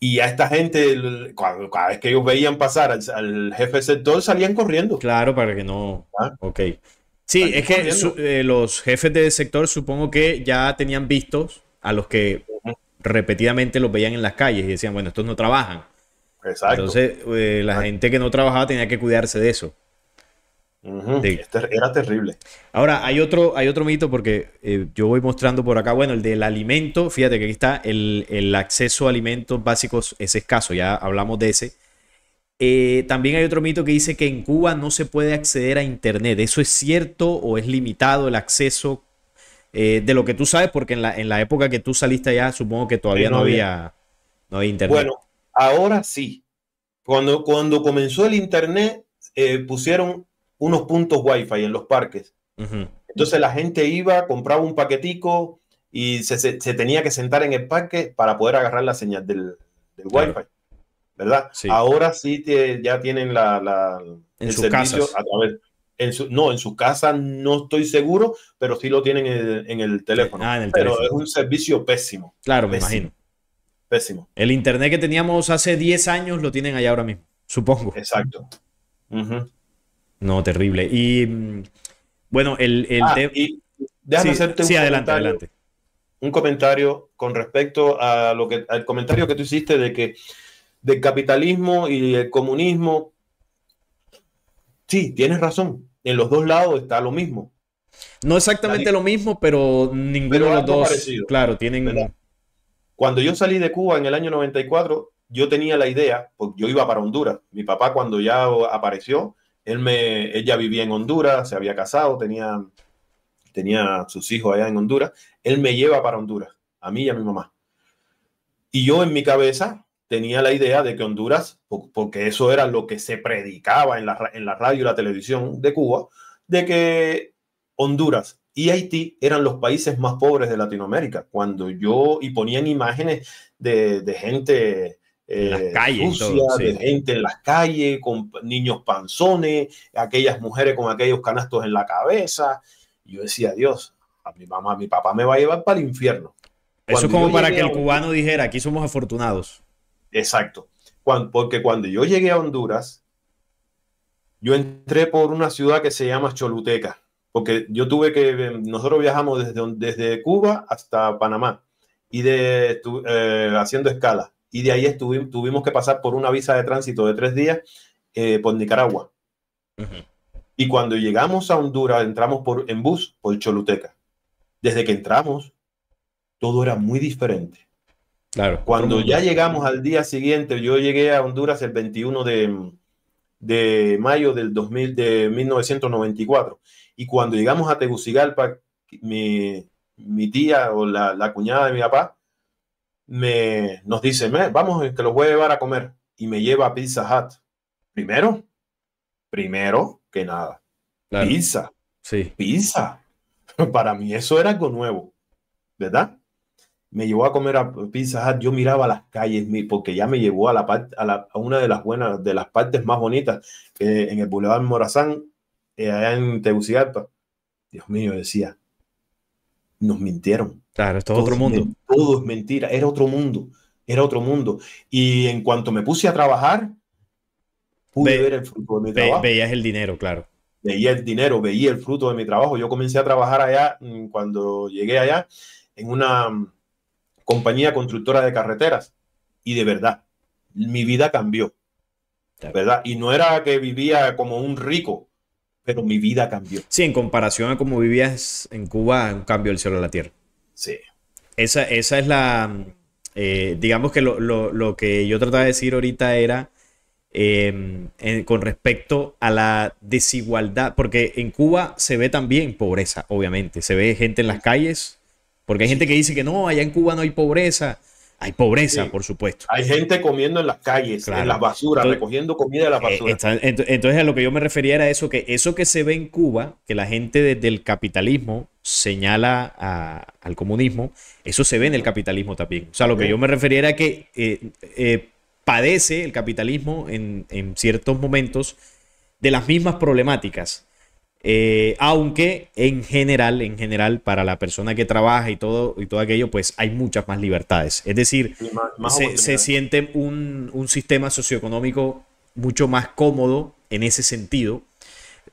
B: y a esta gente, cuando, cada vez que ellos veían pasar al, jefe jefe sector, salían corriendo. Claro, para
A: que no. ¿Ah? Ok. Sí, es que eh, los jefes de sector supongo que ya tenían vistos a los que repetidamente los veían en las calles y decían, bueno, estos no trabajan. Exacto. Entonces, eh, la gente que no trabajaba tenía que cuidarse de eso era terrible. Ahora, hay otro, hay otro mito porque eh, yo voy mostrando por acá, bueno, el del alimento, fíjate que aquí está, el, acceso a alimentos básicos es escaso, ya hablamos de ese. Eh, también hay otro mito que dice que en Cuba no se puede acceder a Internet. ¿Eso es cierto o es limitado el acceso? Eh, de lo que tú sabes, porque en la, en la época que tú saliste allá, supongo que todavía no, había, Internet. Bueno,
B: ahora sí. Cuando, cuando comenzó el Internet, pusieron unos puntos wifi en los parques. Entonces la gente iba, compraba un paquetico y se, tenía que sentar en el parque para poder agarrar la señal del, wifi. ¿Verdad? Ahora sí ya tienen la, en su, no, en su casa no estoy seguro, pero sí lo tienen en, el teléfono. Ah,
A: en el pero es un
B: servicio pésimo. Claro, me imagino. Pésimo.
A: El internet que teníamos hace 10 años lo tienen allá ahora mismo, supongo. Exacto. No, terrible. Y bueno, el, el ah, Sí, hacerte un adelante,
B: Un comentario con respecto a lo que, al comentario que tú hiciste de que del capitalismo y el comunismo. Sí, tienes
A: razón. En los dos lados está lo mismo. No exactamente lo mismo, pero ninguno de los dos. claro, tienen.
B: Cuando yo salí de Cuba en el año 94, yo tenía la idea, porque yo iba para Honduras. Mi papá, cuando ya apareció, él me, ella vivía en Honduras, se había casado, tenía, tenía sus hijos allá en Honduras. Él me lleva para Honduras, a mí y a mi mamá. Y yo en mi cabeza tenía la idea de que Honduras, porque eso era lo que se predicaba en la, radio y la televisión de Cuba, de que Honduras y Haití eran los países más pobres de Latinoamérica. Cuando yo, y ponían imágenes de, de gente en las eh, calles, de gente en las calles, con niños panzones, aquellas mujeres con aquellos canastos en la cabeza. Yo decía, Dios, a mi mamá, mi papá me va a llevar para el infierno.
A: Eso es como para que el cubano dijera, aquí somos afortunados. Exacto.
B: porque cuando yo llegué a Honduras, yo entré por una ciudad que se llama Choluteca, porque yo tuve que, eh, nosotros viajamos desde, desde Cuba hasta Panamá y de, eh, haciendo escala y de ahí tuvimos que pasar por una visa de tránsito de tres días eh, por Nicaragua. Y cuando llegamos a Honduras, entramos por, en bus por Choluteca. Desde que entramos, todo era muy diferente. Claro. Cuando ya llegamos al día siguiente, yo llegué a Honduras el 21 de, de mayo del 2000, de 1994. Y cuando llegamos a Tegucigalpa, mi, tía o la cuñada de mi papá me, nos dice, vamos, que los voy a llevar a comer. Y me lleva a Pizza Hut. Primero, primero que nada. Pizza. Sí. Pizza. <laughs> Para mí eso era algo nuevo, ¿verdad? Me llevó a comer a Pizza Hut. Yo miraba las calles porque ya me llevó a, la, a, una de las buenas, de las partes más bonitas que eh, en el Boulevard Morazán, eh, allá en Tegucigalpa. Dios mío, decía, nos mintieron. Claro, es otro mundo todo es mentira, era otro mundo, era otro mundo. Y en cuanto me puse a trabajar, pude ver el fruto de mi veías el dinero, claro. Veía el dinero, veía el fruto de mi trabajo. Yo comencé a trabajar allá mm, cuando llegué allá en una mm, compañía constructora de carreteras y de verdad, mi vida cambió. ¿Verdad? Y no era que vivía como un rico, pero mi vida cambió.
A: Sí, en comparación a cómo vivías en Cuba, un cambio del cielo a la tierra. Sí, esa, esa es la, eh, digamos que lo, lo, que yo trataba de decir ahorita era em, con respecto a la desigualdad, porque en Cuba se ve también pobreza, obviamente, se ve gente en las calles, porque hay gente que dice que no, allá en Cuba no hay pobreza. Hay pobreza, por supuesto.
B: Hay gente comiendo en las calles, en las basuras, recogiendo comida de las eh, basuras.
A: entonces a lo que yo me refería era eso, que eso que se ve en Cuba, que la gente desde el capitalismo señala al comunismo, eso se ve en el capitalismo también. O sea, lo que yo me refería era que eh, eh, padece el capitalismo en, en, ciertos momentos de las mismas problemáticas. Eh, aunque en general, en general, para la persona que trabaja y todo, y todo aquello, pues hay muchas más libertades. Es decir, se, siente un, un sistema socioeconómico mucho más cómodo en ese sentido,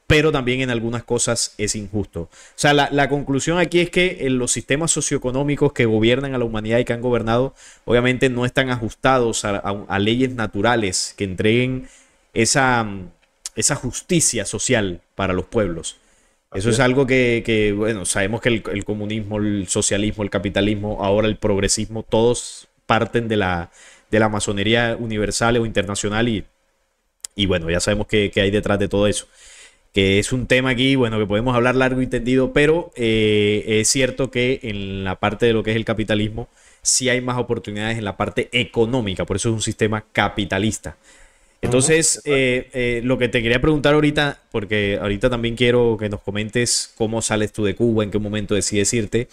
A: pero también en algunas cosas es injusto. O sea, la, conclusión aquí es que eh, los sistemas socioeconómicos que gobiernan a la humanidad y que han gobernado, obviamente no están ajustados a, leyes naturales que entreguen esa, mm, esa, justicia social para los pueblos. Eso es algo que, bueno, sabemos que el, comunismo, el socialismo, el capitalismo, ahora el progresismo, todos parten de la, de la masonería universal o internacional y, y bueno, ya sabemos que, que hay detrás de todo eso que es un tema aquí, bueno, que podemos hablar largo y tendido, pero eh, es cierto que en la parte de lo que es el capitalismo, sí hay más oportunidades en la parte económica, por eso es un sistema capitalista. Entonces, eh, eh, lo que te quería preguntar ahorita, porque ahorita también quiero que nos comentes cómo sales tú de Cuba, en qué momento decides irte,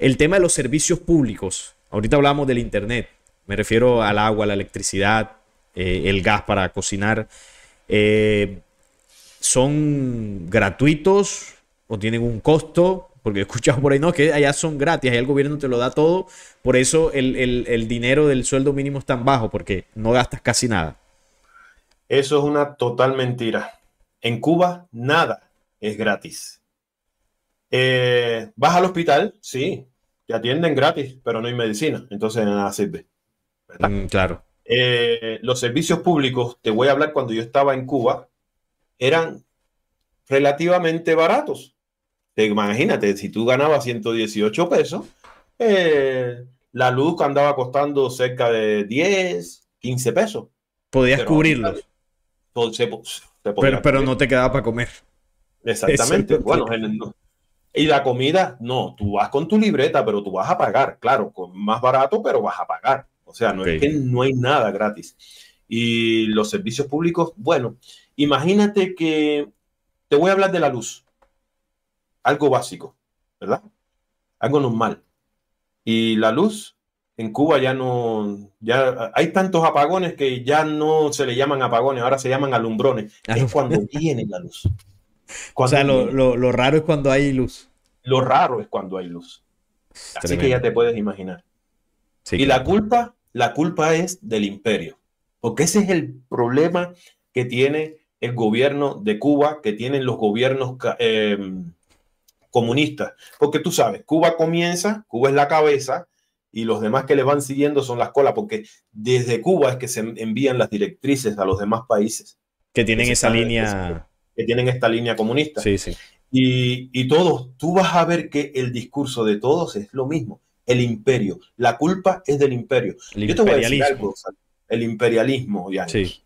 A: el tema de los servicios públicos. Ahorita hablamos del Internet, me refiero al agua, la electricidad, el gas para cocinar son gratuitos o tienen un costo, porque he escuchado por ahí, no, que allá son gratis, allá el gobierno te lo da todo, por eso el, dinero del sueldo mínimo es tan bajo, porque no gastas casi nada. Eso es una total mentira. En Cuba
B: nada es gratis. Eh, vas al hospital, sí, te atienden gratis, pero no hay medicina, entonces nada sirve.
A: Mm, claro.
B: Eh, los servicios públicos, te voy a hablar cuando yo estaba en Cuba, eran relativamente baratos. Imagínate, si tú ganabas 118 pesos, eh, la luz andaba costando cerca de 10, 15 pesos.
A: Podías cubrirlos pero, no te quedaba para comer.
B: Exactamente. bueno, y la comida, no, tú vas con tu libreta, pero tú vas a pagar, claro, más barato, pero vas a pagar. O sea, no es que no hay nada gratis. Y los servicios públicos, bueno, Imagínate que te voy a hablar de la luz, algo básico, ¿verdad? Algo normal. Y la luz en Cuba ya no, ya hay tantos apagones que ya no se le llaman apagones, ahora se llaman alumbrones. es cuando viene la luz.
A: <laughs> o sea, lo, raro es cuando hay luz.
B: Lo raro es cuando hay luz. Así que ya te puedes imaginar. y la culpa, la culpa es del imperio, porque ese es el problema que tiene el gobierno de Cuba que tienen los gobiernos eh, comunistas. Porque tú sabes, Cuba comienza, Cuba es la cabeza y los demás que le van siguiendo son las colas, porque desde Cuba es que se envían las directrices a los demás países.
A: Que tienen esa línea.
B: Que, tienen esta línea comunista. Sí, sí. Y, todos, tú vas a ver que el discurso de todos es lo mismo. El imperio. La culpa es del imperio. Yo te voy a decir algo. el imperialismo, ya. Sí.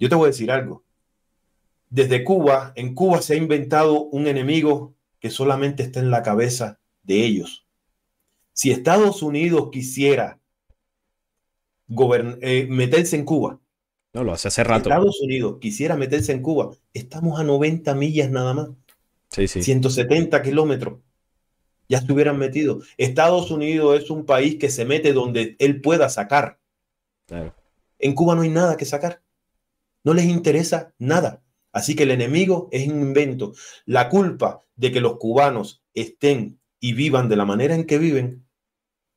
B: Yo te voy a decir algo desde Cuba, en Cuba se ha inventado un enemigo que solamente está en la cabeza de ellos. Si Estados Unidos quisiera eh, meterse en Cuba, no lo hace hace Estados Unidos quisiera meterse en Cuba, estamos a 90 millas nada más. 170 kilómetros. Ya estuvieran metidos. Estados Unidos es un país que se mete donde él pueda sacar. En Cuba no hay nada que sacar. No les interesa nada. Así que el enemigo es un invento. La culpa de que los cubanos estén y vivan de la manera en que viven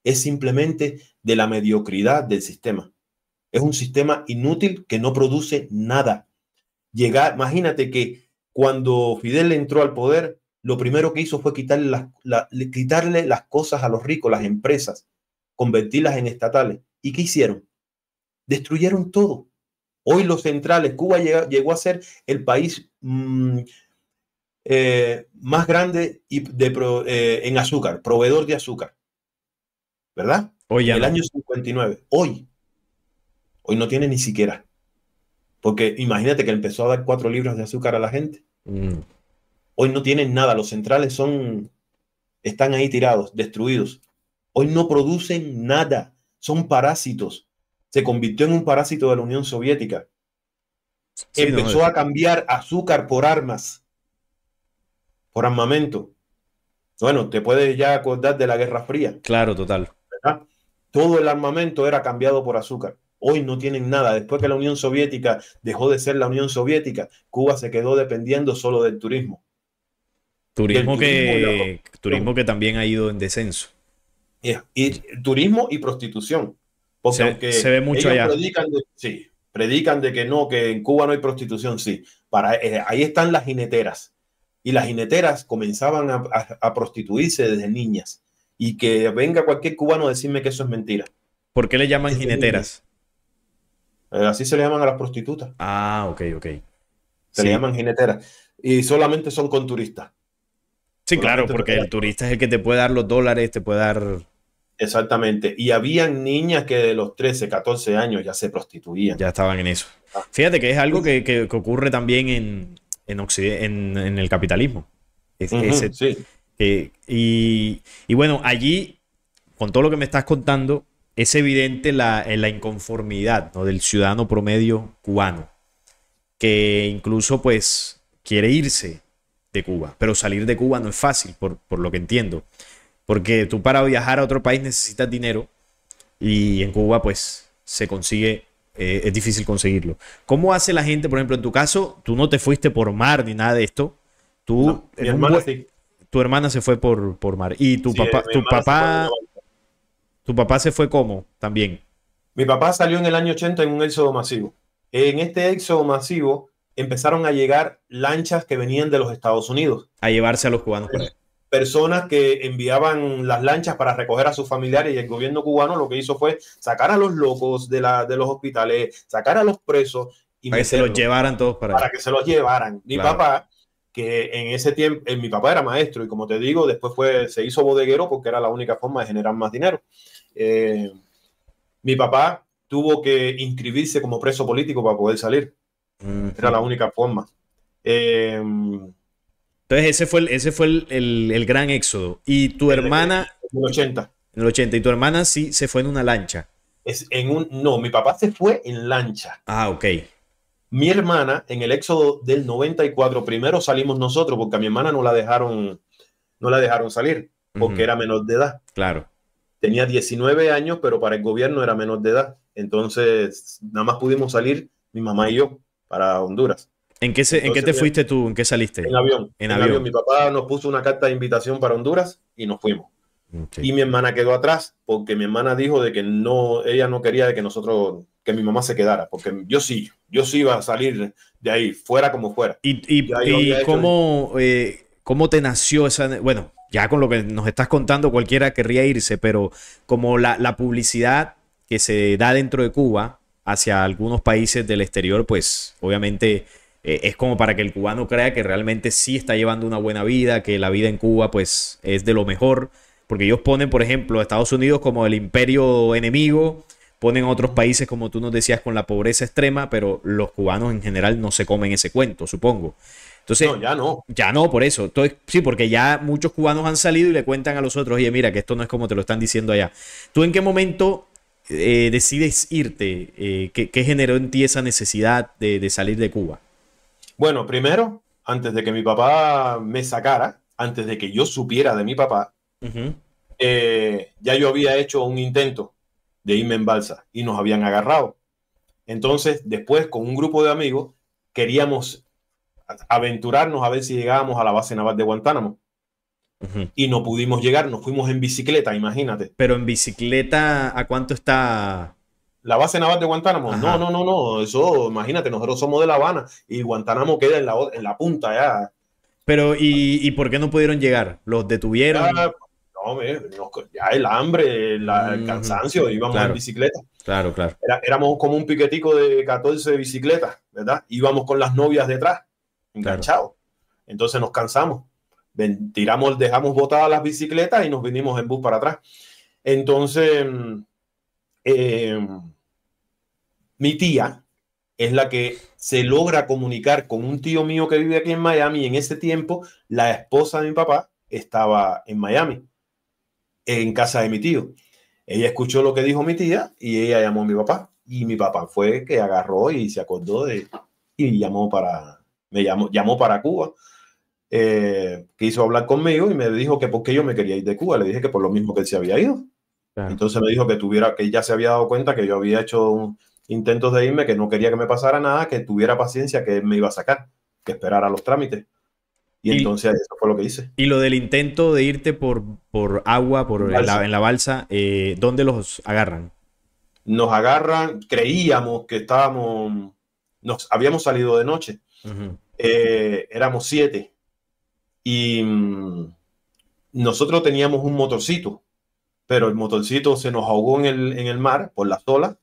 B: es simplemente de la mediocridad del sistema. Es un sistema inútil que no produce nada. imagínate que cuando Fidel entró al poder, lo primero que hizo fue quitarle quitarle las cosas a los ricos, las empresas, convertirlas en estatales. ¿Y qué hicieron? Destruyeron todo. Hoy los centrales, Cuba llegó, a ser el país mm, eh, más grande y eh, en azúcar, proveedor de azúcar. ¿Verdad? Hoy en el año 59. Hoy. Hoy no tiene ni siquiera. Porque imagínate que empezó a dar cuatro libras de azúcar a la gente. Mm. Hoy no tienen nada. Los centrales son, están ahí tirados, destruidos. Hoy no producen nada. Son parásitos se convirtió en un parásito de la Unión Soviética. Empezó a cambiar azúcar por armas, por armamento. Bueno, te puedes ya acordar de la Guerra Fría.
A: Claro, total.
B: Todo el armamento era cambiado por azúcar. Hoy no tienen nada. Después que la Unión Soviética dejó de ser la Unión Soviética, Cuba se quedó dependiendo solo
A: del turismo. Turismo, que, turismo, que también ha ido en descenso. Y turismo y prostitución. Porque se, ve mucho allá.
B: Predican de, sí, predican de que no, que en Cuba no hay prostitución, sí. Para, eh, ahí están las jineteras. Y las jineteras comenzaban a, prostituirse desde niñas. Y que venga cualquier cubano a decirme que eso es mentira. ¿Por qué le llaman jineteras? Eh, así se le llaman a las prostitutas. Ah, ok, ok. Se le llaman jineteras. Y solamente son con turistas.
A: Sí, claro, porque el turista es el que te puede dar los dólares, te puede dar
B: Exactamente. Y habían niñas que de los 13, 14 años ya se prostituían.
A: Ya estaban en eso. Ah. Fíjate que es algo que, ocurre también en, en, el capitalismo. y, y, bueno, allí, con todo lo que me estás contando, es evidente la, la inconformidad del ciudadano promedio cubano, que incluso pues quiere irse de Cuba, pero salir de Cuba no es fácil, por, por lo que entiendo. Porque tú para viajar a otro país necesitas dinero y en Cuba pues se consigue, eh, es difícil conseguirlo. ¿Cómo hace la gente, por ejemplo, en tu caso, tú no te fuiste por mar ni nada de esto? Tú, mi hermana Tu hermana se fue por, por mar. ¿Y tu papá? Tu papá, se fue cómo también?
B: Mi papá salió en el año 80 en un éxodo masivo. En este éxodo masivo empezaron a llegar lanchas que venían de los Estados Unidos.
A: A llevarse a los cubanos. Pues
B: personas que enviaban las lanchas para recoger a sus familiares y el gobierno cubano lo que hizo fue sacar a los locos de, la, de los hospitales, sacar a los presos.
A: Y que se los llevaran todos para que
B: se los llevaran. Mi papá, que en ese tiempo, eh, mi papá era maestro y como te digo, después fue, se hizo bodeguero porque era la única forma de generar más dinero. Eh, mi papá tuvo que inscribirse como preso político para poder salir. Era la única forma. Eh,
A: entonces ese fue el, ese fue el, gran éxodo. Y tu hermana... En el 80. En el 80. Y tu hermana sí se fue en una lancha.
B: Es en un, no, mi papá se fue en lancha. Ah, ok. Mi hermana, en el éxodo del 94, primero salimos nosotros porque a mi hermana no la dejaron, no la dejaron salir porque era menor de edad. Claro. Tenía 19 años, pero para el gobierno era menor de edad. Entonces, nada más pudimos salir mi mamá y yo para Honduras. ¿En qué, te fuiste
A: tú? ¿En qué saliste?
B: En avión. En, avión. Mi papá nos puso una carta de invitación para Honduras y nos fuimos. Y mi hermana quedó atrás porque mi hermana dijo de que no, ella no quería de que nosotros, que mi mamá se quedara, porque yo sí, yo sí iba a salir de ahí, fuera como fuera. ¿Y, eh,
A: cómo, te nació esa, bueno, ya con lo que nos estás contando, cualquiera querría irse, pero como la, la publicidad que se da dentro de Cuba hacia algunos países del exterior, pues obviamente eh, es como para que el cubano crea que realmente sí está llevando una buena vida, que la vida en Cuba pues es de lo mejor, porque ellos ponen, por ejemplo, a Estados Unidos como el imperio enemigo, ponen a otros países, como tú nos decías, con la pobreza extrema, pero los cubanos en general no se comen ese cuento, supongo. Entonces, no, ya no. Ya no, por eso. sí, porque ya muchos cubanos han salido y le cuentan a los otros, oye, mira, que esto no es como te lo están diciendo allá. ¿Tú en qué momento eh, decides irte? Eh, ¿qué, generó en ti esa necesidad de salir de Cuba?
B: Bueno, primero, antes de que mi papá me sacara, antes de que yo supiera de mi papá, eh, ya yo había hecho un intento de irme en balsa y nos habían agarrado. Entonces, después, con un grupo de amigos, queríamos aventurarnos a ver si llegábamos a la base naval de Guantánamo. Y no pudimos llegar, nos fuimos en bicicleta, imagínate. Pero en bicicleta, ¿a cuánto está la base naval de Guantánamo. No, no, no, no. Eso, imagínate, nosotros somos de La Habana y Guantánamo queda en la, en la punta ya.
A: Pero, ¿y, por qué no pudieron llegar? ¿Los detuvieron? Ah, no,
B: hombre, ya el hambre, el cansancio, íbamos en bicicleta. Claro, claro. éramos como un piquetico de 14 bicicletas, ¿verdad? Íbamos con las novias detrás, enganchados. Entonces nos cansamos. tiramos, dejamos botadas las bicicletas y nos vinimos en bus para atrás. Entonces, mm, Em, mi tía es la que se logra comunicar con un tío mío que vive aquí en Miami. Y en ese tiempo, la esposa de mi papá estaba en Miami, en casa de mi tío. Ella escuchó lo que dijo mi tía y ella llamó a mi papá. Y mi papá fue que agarró y se acordó de. Y llamó para. Me llamó, llamó para Cuba. Eh, quiso hablar conmigo y me dijo que porque yo me quería ir de Cuba. Le dije que por lo mismo que él se había ido. Entonces me dijo que tuviera, que ya se había dado cuenta que yo había hecho intentos de irme, que no quería que me pasara nada, que tuviera paciencia, que me iba a sacar, que esperara los trámites. Y, entonces eso fue lo que hice.
A: Y lo del intento de irte por, por agua, por en la, balsa, eh, ¿dónde los agarran?
B: Nos agarran, creíamos que estábamos, nos habíamos salido de noche, eh, éramos siete y mm, nosotros teníamos un motorcito pero el motorcito se nos ahogó en el, en el mar por las olas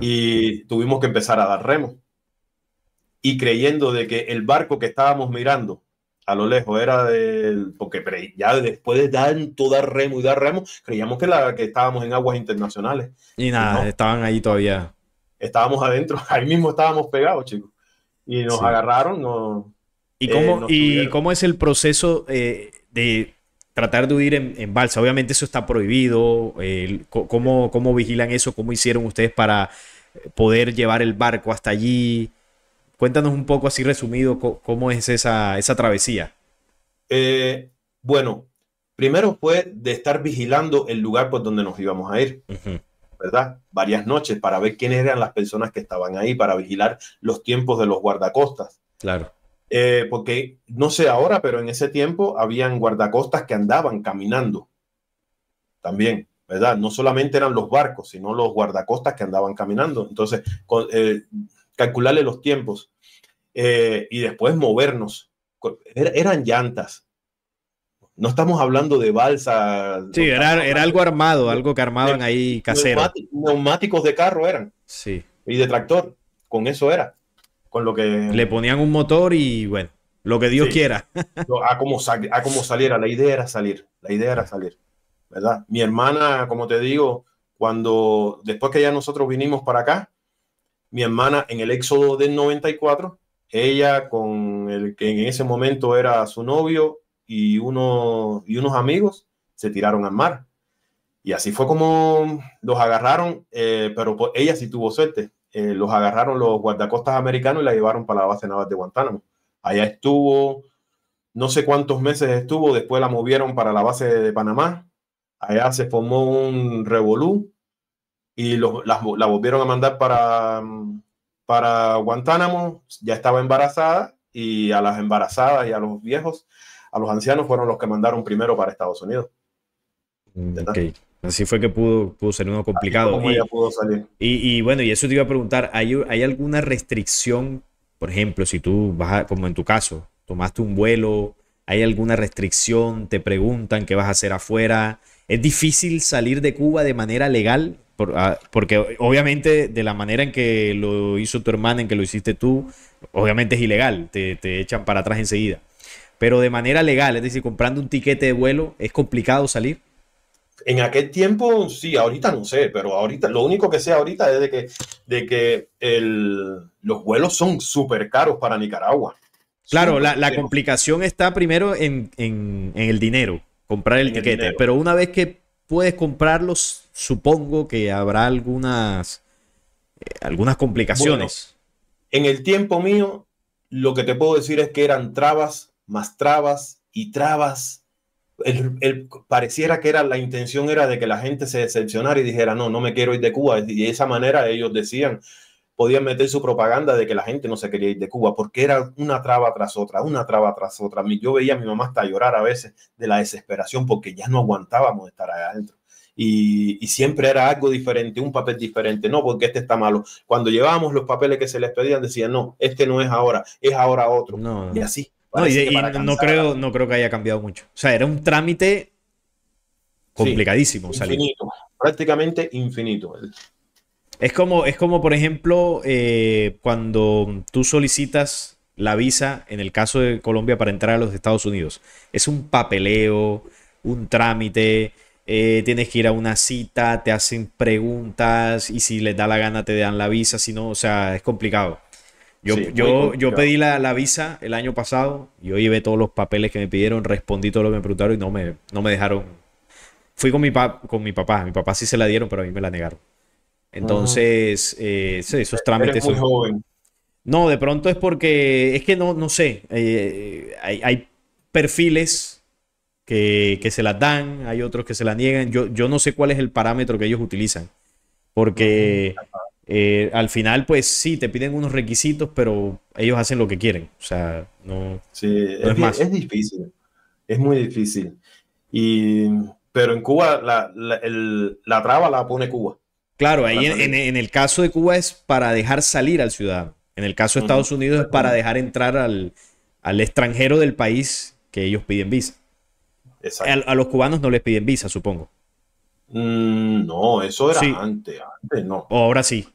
B: y tuvimos que empezar a dar remo. Y creyendo de que el barco que estábamos mirando a lo lejos era del, porque ya después de tanto dar remo y dar remo, creíamos que, la, que estábamos en aguas internacionales.
A: Y nada, estaban ahí todavía. Estábamos
B: adentro, <laughs> ahí mismo estábamos pegados, chicos. Y nos agarraron.
A: ¿Y, cómo, eh, ¿Y cómo es el proceso eh, de tratar de huir en, balsa. Obviamente eso está prohibido. ¿cómo, ¿cómo, vigilan eso? ¿Cómo hicieron ustedes para eh, poder llevar el barco hasta allí? Cuéntanos un poco así resumido cómo es esa, esa travesía.
B: Eh, bueno, primero fue de estar vigilando el lugar por donde nos íbamos a ir, ¿verdad? Varias noches para ver quiénes eran las personas que estaban ahí, para vigilar los tiempos de los guardacostas. Claro. Eh, porque no sé ahora, pero en ese tiempo habían guardacostas que andaban caminando también, ¿verdad? No solamente eran los barcos, sino los guardacostas que andaban caminando. Entonces, eh, calcularle los tiempos eh, y después movernos. Er, eran llantas. No estamos hablando de balsa. Sí, era, era, algo
A: armado, algo que armaban ahí casero.
B: Neumáticos de carro eran. Sí. Y de tractor, con eso era lo que... Le
A: ponían un motor y bueno, lo que Dios quiera.
B: <laughs> a, como a saliera, la idea era salir, la idea era salir, ¿verdad? Mi hermana, como te digo, cuando después que ya nosotros vinimos para acá, mi hermana en el éxodo del 94, ella con el que en ese momento era su novio y, uno, y unos amigos se tiraron al mar. Y así fue como los agarraron, eh, pero ella sí tuvo suerte, eh, los agarraron los guardacostas americanos y la llevaron para la base naval de Guantánamo. Allá estuvo, no sé cuántos meses estuvo, después la movieron para la base de Panamá, allá se formó un revolú y la, volvieron a mandar para, para Guantánamo, ya estaba embarazada y a las embarazadas y a los viejos, a los ancianos fueron los que mandaron primero para Estados Unidos.
A: Mm, okay. Así fue que pudo, pudo salir uno complicado. Y, bueno, y eso te iba a preguntar, ¿hay, alguna restricción? Por ejemplo, si tú vas, a, como en tu caso, tomaste un vuelo, ¿hay alguna restricción? ¿Te preguntan qué vas a hacer afuera? ¿Es difícil salir de Cuba de manera legal? Ah, porque obviamente de la manera en que lo hizo tu hermana, en que lo hiciste tú, obviamente es ilegal, te, te echan para atrás enseguida. Pero de manera legal, es decir, comprando un tiquete de vuelo, ¿es complicado salir? En aquel
B: tiempo, sí, ahorita no sé, pero ahorita lo único que sé ahorita es de que, de que los vuelos son súper caros para Nicaragua. Claro, la,
A: complicación está primero en, en, el dinero, comprar el tiquete, pero una vez que puedes comprarlos, supongo que habrá algunas, eh, algunas complicaciones.
B: en el tiempo mío, lo que te puedo decir es que eran trabas, más trabas y trabas el, pareciera que era la intención era de que la gente se decepcionara y dijera, no, no me quiero ir de Cuba. Y de esa manera ellos decían, podían meter su propaganda de que la gente no se quería ir de Cuba, porque era una traba tras otra, una traba tras otra. Yo veía a mi mamá hasta llorar a veces de la desesperación porque ya no aguantábamos estar ahí adentro. Y, siempre era algo diferente, un papel diferente, no porque este está malo. Cuando llevábamos los papeles que se les pedían, decían, no, este no es ahora, es ahora otro.
A: Y así. No, y, no, creo, no creo que haya cambiado mucho. O sea, era un trámite complicadísimo. infinito, prácticamente infinito. Es como, es como por ejemplo, eh, cuando tú solicitas la visa, en el caso de Colombia, para entrar a los Estados Unidos. Es un papeleo, un trámite, eh, tienes que ir a una cita, te hacen preguntas y si les da la gana te dan la visa, si no, o sea, es complicado. Yo, yo, pedí la, visa el año pasado, yo llevé todos los papeles que me pidieron, respondí todo lo que me preguntaron y no me, no me dejaron. Fui con mi, papá. con mi papá, mi papá sí se la dieron, pero a mí me la negaron. Entonces, ah. eh, esos trámites... No, de pronto es porque, es que no, no sé, eh, hay, perfiles que, se las dan, hay otros que se las niegan, yo, no sé cuál es el parámetro que ellos utilizan, porque... Ah. Eh, al final, pues sí, te piden unos requisitos, pero ellos hacen lo que quieren. O sea, no, sí, es,
B: difícil, es muy difícil. pero en Cuba la, traba la pone Cuba.
A: Claro, ahí en, el caso de Cuba es para dejar salir al ciudadano. En el caso de Estados Unidos es para dejar entrar al, extranjero del país que ellos piden visa. a los cubanos no les piden visa, supongo.
B: Mm, no, eso era antes, no. ahora sí.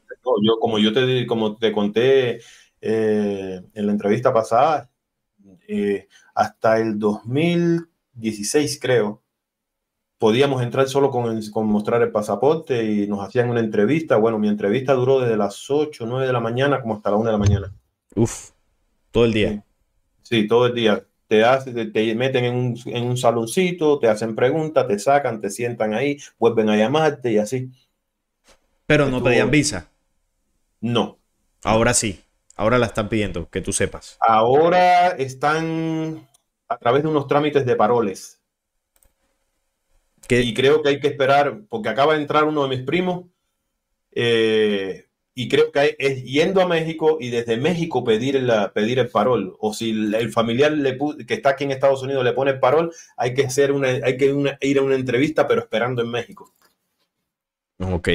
B: yo, como yo te, como te conté eh, en la entrevista pasada, eh, hasta el 2016 creo, podíamos entrar solo con, con, mostrar el pasaporte y nos hacían una entrevista. Bueno, mi entrevista duró desde las 8, 9 de la mañana como hasta la 1 de la mañana. Uf, todo el día. sí todo el día te, hacen, te meten en un, saloncito, te hacen preguntas, te sacan, te sientan ahí, vuelven a llamarte y
A: así. Pero no pedían visa. No. Ahora sí. Ahora la están pidiendo, que tú sepas.
B: Ahora están a través de unos trámites de paroles. Y creo que hay que esperar, porque acaba de entrar uno de mis primos. Eh, y creo que es yendo a México y desde México pedir, la, pedir el parol. O si el familiar le, que está aquí en Estados Unidos le pone el parol, hay que, hacer una, hay que ir a una entrevista, pero esperando en México.
A: Ok.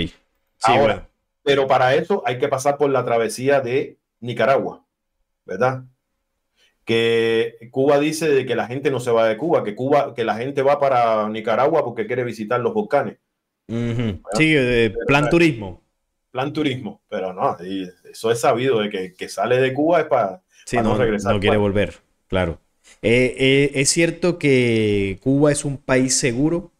A: Ahora,
B: Pero para eso hay que pasar por la travesía de Nicaragua, ¿verdad? Que Cuba dice de que la gente no se va de Cuba, que Cuba, que la gente va para Nicaragua porque quiere visitar los volcanes.
A: Sí, plan turismo
B: plan turismo, pero no, eso es sabido, de que, sale de Cuba es para, no, regresar. No quiere
A: volver, claro. Eh, eh, ¿Es cierto que Cuba es un país seguro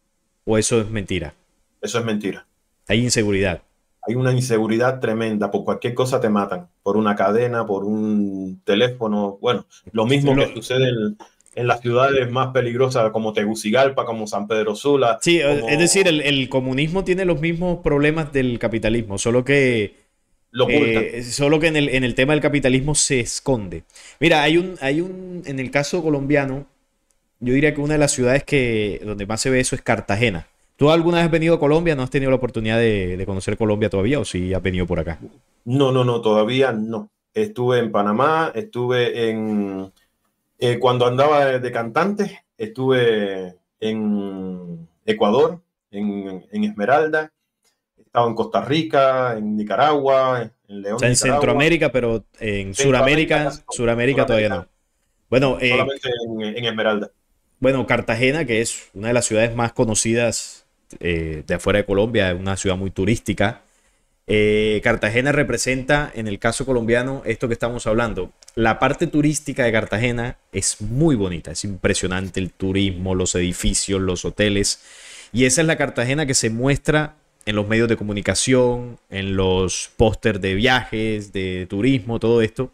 A: o eso es mentira? Eso es mentira. Hay inseguridad. Hay una inseguridad tremenda, por cualquier cosa te matan,
B: por una cadena, por un teléfono, bueno, lo mismo que sucede en, en las ciudades más peligrosas como Tegucigalpa, como San Pedro Sula. Sí, es decir,
A: el, comunismo tiene los mismos problemas del capitalismo, solo que... Eh, solo que en el, tema del capitalismo se esconde. Mira, hay un, hay un, en el caso colombiano, yo diría que una de las ciudades que, donde más se ve eso es Cartagena. ¿Tú alguna vez has venido a Colombia? ¿No has tenido la oportunidad de, conocer Colombia todavía o si has venido por acá? No, no, no, todavía
B: no. Estuve en Panamá, estuve en, eh, cuando andaba de, cantante, estuve en Ecuador, en, Esmeralda, estaba en Costa Rica, en Nicaragua, en León. O en Centroamérica,
A: pero en Sudamérica, Sudamérica todavía no. Bueno, eh, en, Esmeralda. Bueno, Cartagena, que es una de las ciudades más conocidas eh, de afuera de Colombia, es una ciudad muy turística. Eh, Cartagena representa, en el caso colombiano, esto que estamos hablando. La parte turística de Cartagena es muy bonita, es impresionante el turismo, los edificios, los hoteles. Y esa es la Cartagena que se muestra en los medios de comunicación, en los pósters de viajes, de turismo, todo esto.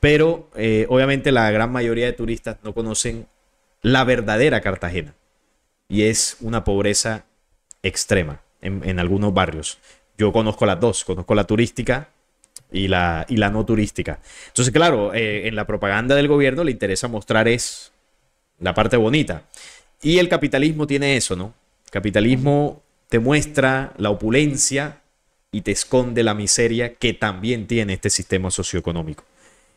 A: Pero eh, obviamente la gran mayoría de turistas no conocen la verdadera Cartagena. Y es una pobreza extrema en algunos barrios. Yo conozco las dos, conozco la turística y la, y la no turística. Entonces, claro, eh, en la propaganda del gobierno le interesa mostrar es la parte bonita. Y el capitalismo tiene eso, ¿no? capitalismo te muestra la opulencia y te esconde la miseria que también tiene este sistema socioeconómico.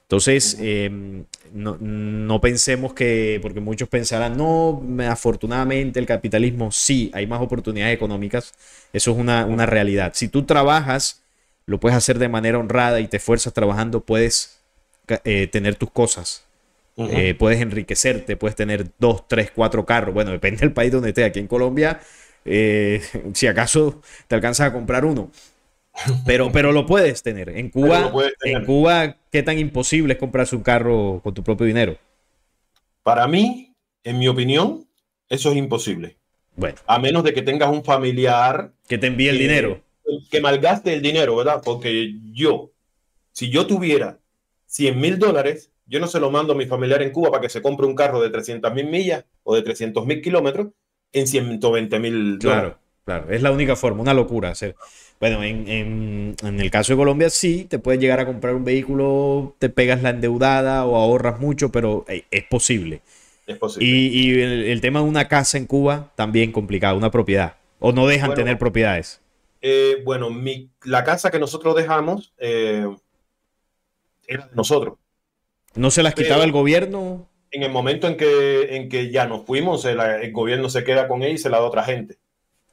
A: Entonces, em, no, pensemos que, porque muchos pensarán, no, afortunadamente el capitalismo, sí, hay más oportunidades económicas, eso es una, realidad. Si tú trabajas, lo puedes hacer de manera honrada y te esfuerzas trabajando, puedes eh, tener tus cosas, eh, puedes enriquecerte, puedes tener dos, tres, cuatro carros. Bueno, depende del país donde estés. Aquí en Colombia, eh, <laughs> si acaso te alcanzas a comprar uno. Pero, pero lo puedes tener. En Cuba, en Cuba, ¿qué tan imposible es comprarse un carro con tu propio dinero? Para
B: mí, en mi opinión, eso es imposible. Bueno. A menos de que tengas un familiar. Que te envíe el dinero. Que malgaste el dinero, ¿verdad? Porque yo, si yo tuviera 100 mil dólares, yo no se lo mando a mi familiar en Cuba para que se compre un carro de 300 mil millas o de 300 mil kilómetros en 120 mil dólares. Claro,
A: claro. Es la única forma, una locura. hacer. Bueno, en, el caso de Colombia sí, te puedes llegar a comprar un vehículo, te pegas la endeudada o ahorras mucho, pero eh, es posible. Es posible. Y, el, tema de una casa en Cuba también complicado, una propiedad. O no dejan tener propiedades.
B: Eh, bueno, mi, la casa que nosotros dejamos eh, era de
A: nosotros. ¿No se las quitaba el
B: gobierno? En el momento en que, en que ya nos fuimos, el, gobierno se queda con ella y se la da a otra gente.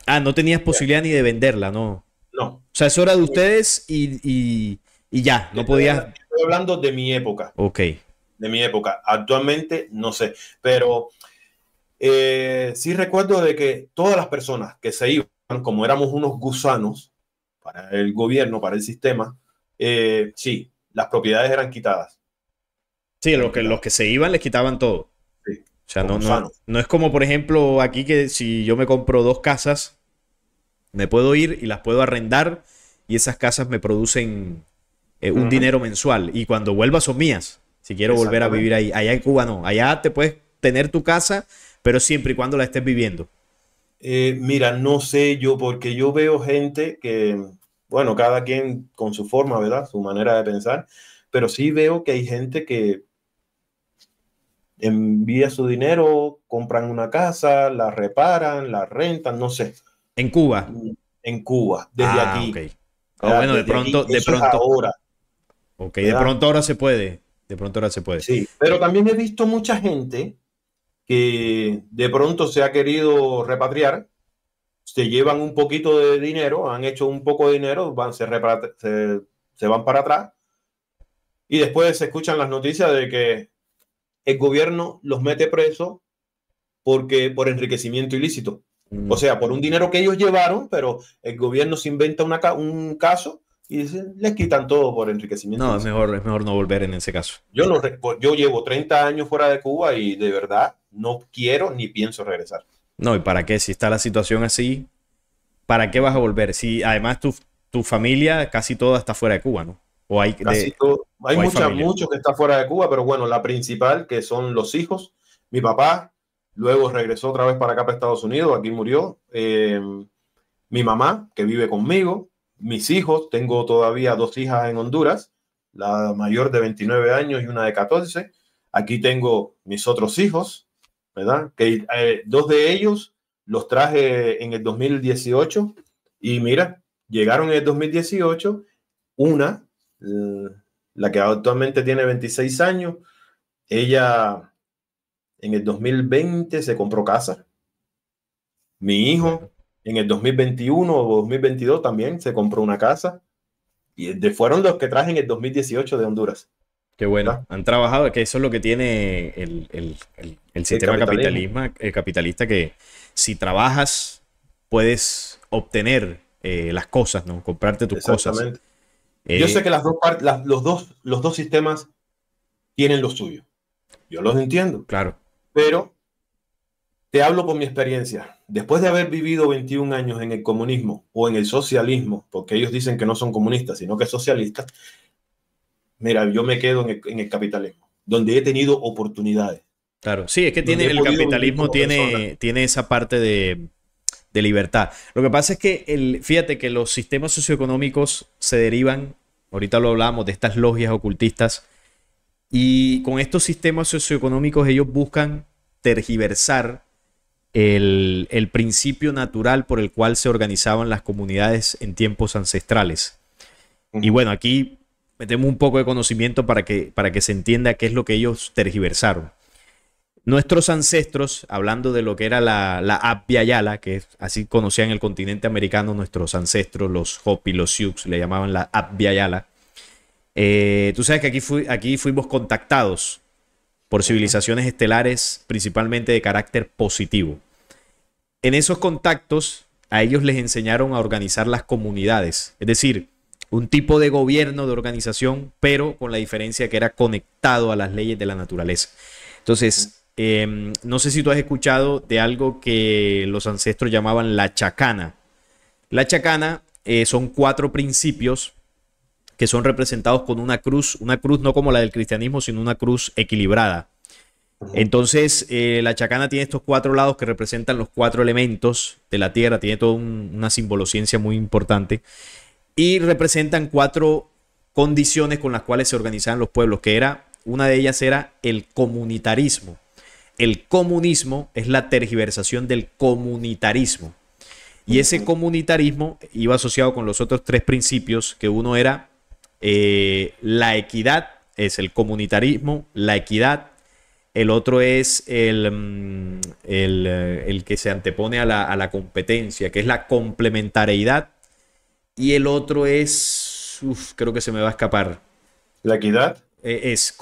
A: Ah, no tenías posibilidad ni de venderla, ¿no?
B: No. O sea, es hora de
A: ustedes y, ya, no podía.
B: Estoy hablando de mi época. Ok. De mi época. Actualmente, no sé. Pero eh, sí recuerdo de que todas las personas que se iban, como éramos unos gusanos para el gobierno, para el sistema, eh, sí, las propiedades eran quitadas.
A: Sí, los que, los que se iban les quitaban todo. Sí, o no, no, es como, por ejemplo, aquí que si yo me compro dos casas me puedo ir y las puedo arrendar y esas casas me producen eh, un dinero mensual. Y cuando vuelva son mías, si quiero volver a vivir ahí. Allá en Cuba no, allá te puedes tener tu casa, pero siempre y cuando la estés viviendo.
B: Eh, mira, no sé yo, porque yo veo gente que, bueno, cada quien con su forma, ¿verdad? Su manera de pensar, pero sí veo que hay gente que envía su dinero, compran una casa, la reparan, la rentan, no sé. En Cuba.
A: En Cuba, desde ah, aquí. Ah, bueno, de pronto, de pronto. Ahora. Ok, de pronto ahora se puede. De pronto ahora se puede. Sí,
B: pero también he visto mucha gente que de pronto se ha querido
A: repatriar, se llevan un
B: poquito de dinero, han hecho un poco de dinero, van, se, van para atrás y después se escuchan las noticias de que el gobierno los mete presos porque por enriquecimiento ilícito. O mm. sea, por un dinero que ellos llevaron, pero el gobierno se inventa una, un caso y les quitan todo por enriquecimiento. No,
A: es mejor, es mejor no volver en ese caso.
B: Yo, no, yo llevo 30 años fuera de Cuba y de verdad no quiero ni pienso regresar.
A: No, ¿y para qué? Si está la situación así, ¿para qué vas a volver? Si además tu, tu familia casi toda está fuera de Cuba, ¿no? O hay, hay,
B: mucha, muchos que están fuera de Cuba, pero bueno, la principal, que son los hijos, mi papá, Luego regresó otra vez para acá, para Estados Unidos. Aquí murió. Eh, mi mamá, que vive conmigo. Mis hijos. Tengo todavía dos hijas en Honduras. La mayor de 29 años y una de 14. Aquí tengo mis otros hijos, ¿verdad? Que eh, dos de ellos los traje en el 2018. Y mira, llegaron en el 2018. Una, eh, la que actualmente tiene 26 años, ella en el 2020 se compró casa. Mi hijo en el 2021 o 2022 también se compró una casa. Y fueron los que traje en el 2018 de Honduras.
A: Qué bueno. Han trabajado, que eso es lo que tiene el, el, el, sistema capitalista, que si trabajas puedes obtener eh, las cosas, ¿no? Comprarte tus cosas. Eh, Yo sé que
B: las los, dos, los dos sistemas tienen lo suyo. Yo los entiendo. Claro. Pero te hablo con mi experiencia. Después de haber vivido 21 años en el comunismo o en el socialismo, porque ellos dicen que no son comunistas, sino que socialistas, mira, yo me quedo en el, en el capitalismo, donde he tenido oportunidades.
A: Claro, sí, es que tiene, el capitalismo tiene, tiene esa parte de, de, libertad. Lo que pasa es que, el, fíjate que los sistemas socioeconómicos se derivan, ahorita lo hablamos, de estas logias ocultistas y con estos sistemas socioeconómicos ellos buscan tergiversar el, principio natural por el cual se organizaban las comunidades en tiempos ancestrales. Y bueno, aquí metemos un poco de conocimiento para que, para que se entienda qué es lo que ellos tergiversaron. Nuestros ancestros, hablando de lo que era la, la Abya que así conocían el continente americano nuestros ancestros, los Hopi, los Sioux, le llamaban la Yala. Eh, tú sabes que aquí, fuimos contactados por civilizaciones estelares, principalmente de carácter positivo. En esos contactos, a ellos les enseñaron a organizar las comunidades, es decir, un tipo de gobierno, de organización, pero con la diferencia que era conectado a las leyes de la naturaleza. Entonces, em, no sé si tú has escuchado de algo que los ancestros llamaban la chacana. La chacana eh, son cuatro principios que son representados con una cruz, una cruz no como la del cristianismo, sino una cruz equilibrada. Entonces, eh, la chacana tiene estos cuatro lados que representan los cuatro elementos de la tierra, tiene toda una simbolociencia muy importante y representan cuatro condiciones con las cuales se organizaban los pueblos, que era, una de ellas era el comunitarismo. El comunismo es la tergiversación del comunitarismo. Y ese comunitarismo iba asociado con los otros tres principios, que uno era eh, la equidad es el comunitarismo, la equidad. El otro es el, mm, eh, el, que se antepone a la, competencia, que es la complementariedad. Y el otro es, creo que se me va a escapar. ¿La equidad? Eh, es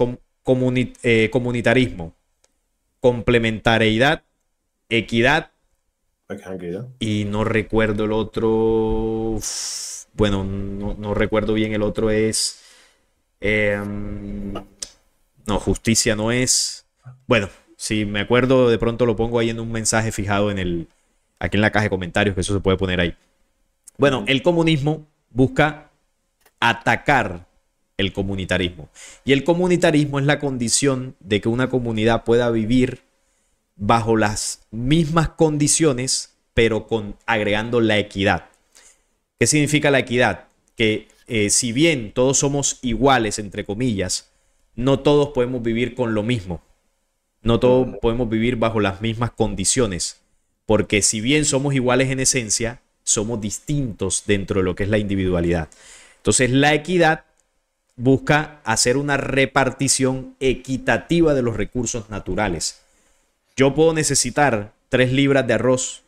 A: comunitarismo, complementariedad, equidad. Y no recuerdo el otro bueno, no, recuerdo bien, el otro es... Em, no, justicia no es. Bueno, si me acuerdo, de pronto lo pongo ahí en un mensaje fijado en el, aquí en la caja de comentarios, que eso se puede poner ahí. Bueno, el comunismo busca atacar el comunitarismo. Y el comunitarismo es la condición de que una comunidad pueda vivir bajo las mismas condiciones, pero con, agregando la equidad. ¿Qué significa la equidad? Que eh, si bien todos somos iguales, entre comillas, no todos podemos vivir con lo mismo. No todos podemos vivir bajo las mismas condiciones. Porque si bien somos iguales en esencia, somos distintos dentro de lo que es la individualidad. Entonces la equidad busca hacer una repartición equitativa de los recursos naturales. Yo puedo necesitar tres libras de arroz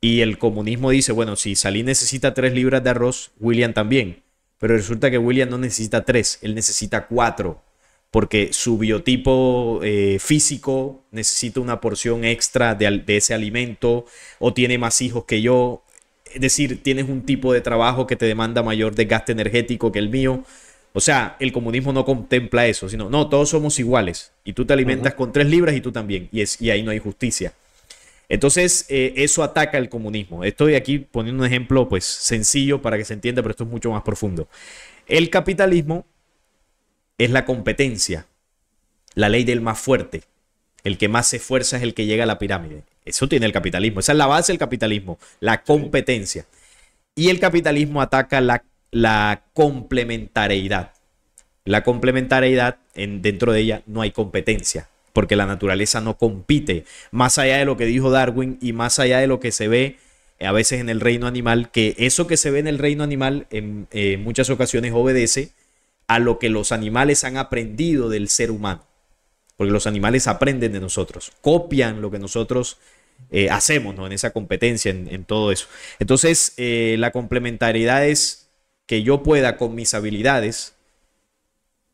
A: y el comunismo dice, bueno, si Salí necesita tres libras de arroz, William también. Pero resulta que William no necesita tres, él necesita cuatro, porque su biotipo eh, físico necesita una porción extra de, ese alimento, o tiene más hijos que yo. Es decir, tienes un tipo de trabajo que te demanda mayor desgaste energético que el mío. O sea, el comunismo no contempla eso, sino, no, todos somos iguales. Y tú te alimentas con tres libras y tú también. Y, es, y ahí no hay justicia. Entonces, eh, eso ataca el comunismo. Estoy aquí poniendo un ejemplo pues, sencillo para que se entienda, pero esto es mucho más profundo. El capitalismo es la competencia, la ley del más fuerte. El que más se esfuerza es el que llega a la pirámide. Eso tiene el capitalismo. Esa es la base del capitalismo, la competencia. Y el capitalismo ataca la, complementariedad. La complementariedad, dentro de ella no hay competencia, porque la naturaleza no compite. Más allá de lo que dijo Darwin y más allá de lo que se ve eh, a veces en el reino animal, que eso que se ve en el reino animal eh, en, muchas ocasiones obedece a lo que los animales han aprendido del ser humano. Porque los animales aprenden de nosotros, copian lo que nosotros eh, hacemos en esa competencia, en, todo eso. Entonces, la complementariedad es que yo pueda con mis habilidades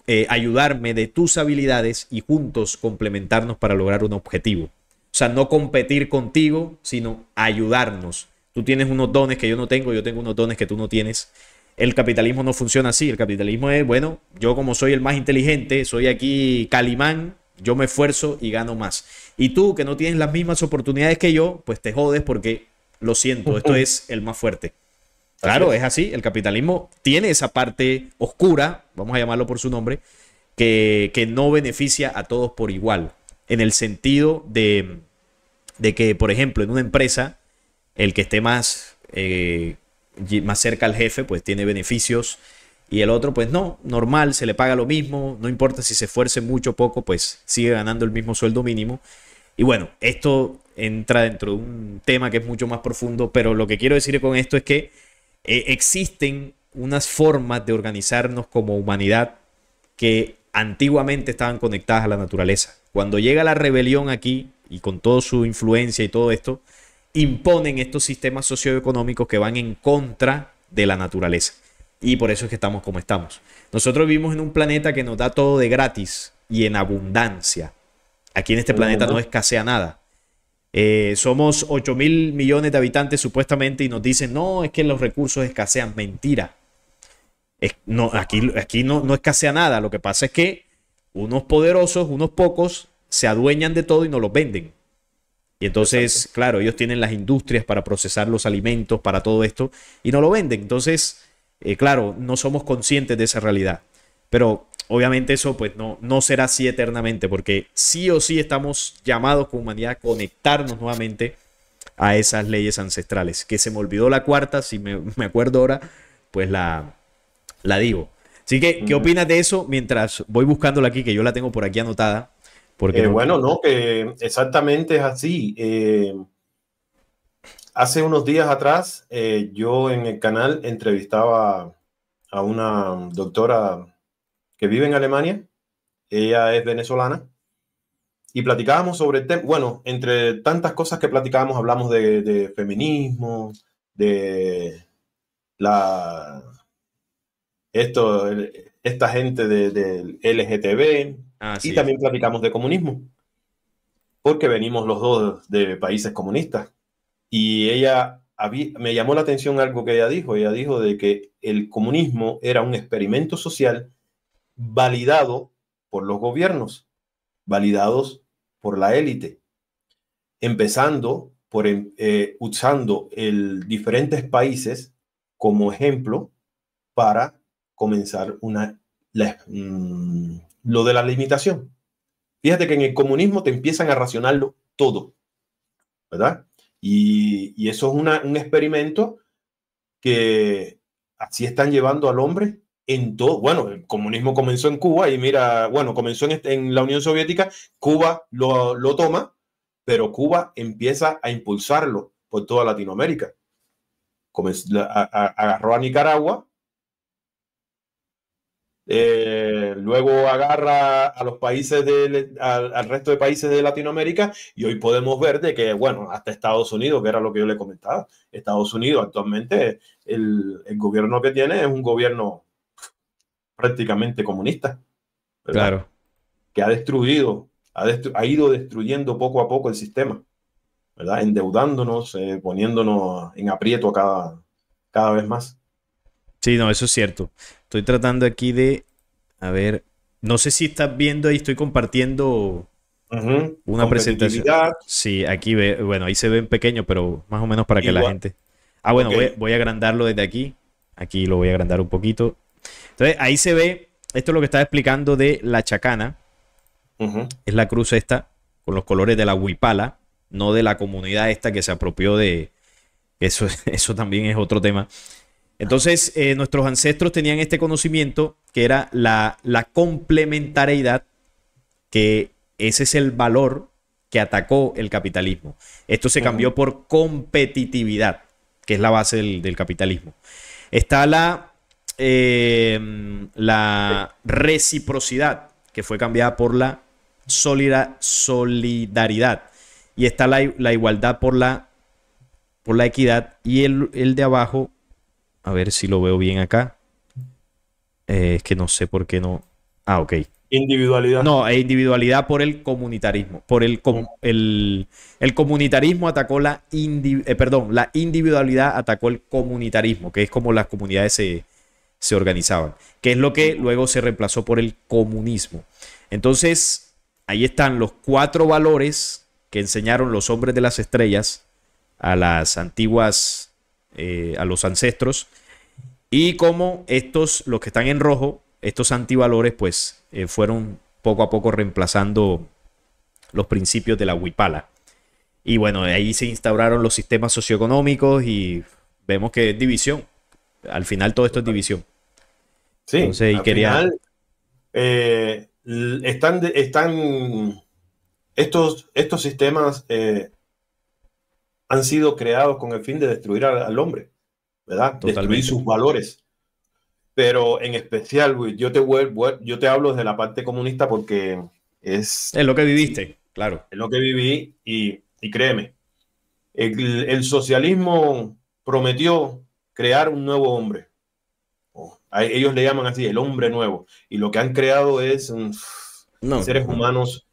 A: eh, ayudarme de tus habilidades y juntos complementarnos para lograr un objetivo. O sea, no competir contigo, sino ayudarnos. Tú tienes unos dones que yo no tengo, yo tengo unos dones que tú no tienes. El capitalismo no funciona así. El capitalismo es, bueno, yo como soy el más inteligente, soy aquí calimán, yo me esfuerzo y gano más. Y tú que no tienes las mismas oportunidades que yo, pues te jodes porque lo siento, esto <laughs> es el más fuerte. Claro, es. así. El capitalismo tiene esa parte oscura, vamos a llamarlo por su nombre, que, no beneficia a todos por igual. En el sentido de, que, por ejemplo, en una empresa, el que esté más, eh, más cerca al jefe, pues tiene beneficios. Y el otro, pues no, normal, se le paga lo mismo, no importa si se esfuerce mucho o poco, pues sigue ganando el mismo sueldo mínimo. Y bueno, esto entra dentro de un tema que es mucho más profundo, pero lo que quiero decir con esto es que eh, existen unas formas de organizarnos como humanidad que antiguamente estaban conectadas a la naturaleza. Cuando llega la rebelión aquí, y con toda su influencia y todo esto, imponen estos sistemas socioeconómicos que van en contra de la naturaleza. Y por eso es que estamos como estamos. Nosotros vivimos en un planeta que nos da todo de gratis y en abundancia. Aquí en este planeta no escasea nada. Eh, somos 8 mil millones de habitantes supuestamente y nos dicen, no, es que los recursos escasean. Mentira. Es, no, aquí aquí no, no escasea nada. Lo que pasa es que unos poderosos, unos pocos, se adueñan de todo y no los venden. Y entonces, claro, ellos tienen las industrias para procesar los alimentos, para todo esto, y no lo venden. Entonces, eh, claro, no somos conscientes de esa realidad. Pero obviamente eso pues no, no será así eternamente, porque sí o sí estamos llamados como humanidad a conectarnos nuevamente a esas leyes ancestrales. Que se me olvidó la cuarta, si me, acuerdo ahora, pues la, la digo. Así que, ¿qué opinas de eso? Mientras voy buscándola aquí, que yo la tengo por aquí anotada. Porque eh, Bueno, no,
B: que exactamente es así. Eh, hace unos días atrás, eh, yo en el canal entrevistaba a una doctora que vive en Alemania, ella es venezolana, y platicábamos sobre el tema, bueno, entre tantas cosas que platicábamos, hablamos de, feminismo, de la esto, esta gente del LGTB, y también platicamos de comunismo, porque venimos los dos de países comunistas. Y ella me llamó la atención algo que ella dijo, ella dijo de que el comunismo era un experimento social validado por los gobiernos, validados por la élite, empezando por em, eh, usando el, diferentes países como ejemplo para comenzar una, mm, lo de la limitación. Fíjate que en el comunismo te empiezan a racionarlo todo, ¿verdad? Y, eso es un experimento que así están llevando al hombre todo, bueno, el comunismo comenzó en Cuba y mira, bueno, comenzó en, este, la Unión Soviética, Cuba lo, toma, pero Cuba empieza a impulsarlo por toda Latinoamérica. agarró a Nicaragua, eh, luego agarra a los países del, al, resto de países de Latinoamérica y hoy podemos ver de que, bueno, hasta Estados Unidos, que era lo que yo le comentaba, Estados Unidos actualmente el gobierno que tiene es un gobierno prácticamente comunista. Claro. Que ha destruido, ha, ido destruyendo poco a poco el sistema, ¿verdad? Endeudándonos, eh, poniéndonos en aprieto cada,
A: cada vez más. Sí, no, eso es cierto. Estoy tratando aquí de, a ver, no sé si estás viendo ahí, estoy compartiendo una presentación. Sí, aquí ve, bueno, ahí se ve en pequeño, pero más o menos para que la gente. Ah, bueno, voy, voy a agrandarlo desde aquí. Aquí lo voy a agrandar un poquito. Entonces ahí se ve, esto es lo que estaba explicando de la chacana, es la cruz esta, con los colores de la huipala, no de la comunidad esta que se apropió de... Eso, <laughs> eso también es otro tema. Entonces, eh, nuestros ancestros tenían este conocimiento que era la, complementariedad, que ese es el valor que atacó el capitalismo. Esto se cambió por competitividad, que es la base del capitalismo. Está la Em, la reciprocidad, que fue cambiada por la solidaridad. Y está la, igualdad por la, por la equidad. Y el, de abajo, a ver si lo veo bien acá. Eh, es que no sé por qué no. Ah, ok. Individualidad. No, individualidad por el comunitarismo. Por el, el, comunitarismo atacó la eh, perdón, la individualidad atacó el comunitarismo, que es como las comunidades se, se organizaban, que es lo que luego se reemplazó por el comunismo. Entonces, ahí están los cuatro valores que enseñaron los hombres de las estrellas a las antiguas, eh, a los ancestros, y cómo estos, los que están en rojo, estos antivalores, pues eh, fueron poco a poco reemplazando los principios de la huipala. Y bueno, ahí se instauraron los sistemas socioeconómicos y vemos que es división. Al final todo esto es división. Sí. al quería... Final,
B: eh, están, están estos, estos sistemas eh, han sido creados con el fin de destruir al, hombre, ¿verdad? Destruir sus valores. Pero en especial, yo te, yo te hablo desde la parte comunista porque es... Es lo que viviste, claro. Es lo que viví y, créeme, el socialismo prometió crear un nuevo hombre. ellos le llaman así, el hombre nuevo. Y lo que han creado es mm, seres humanos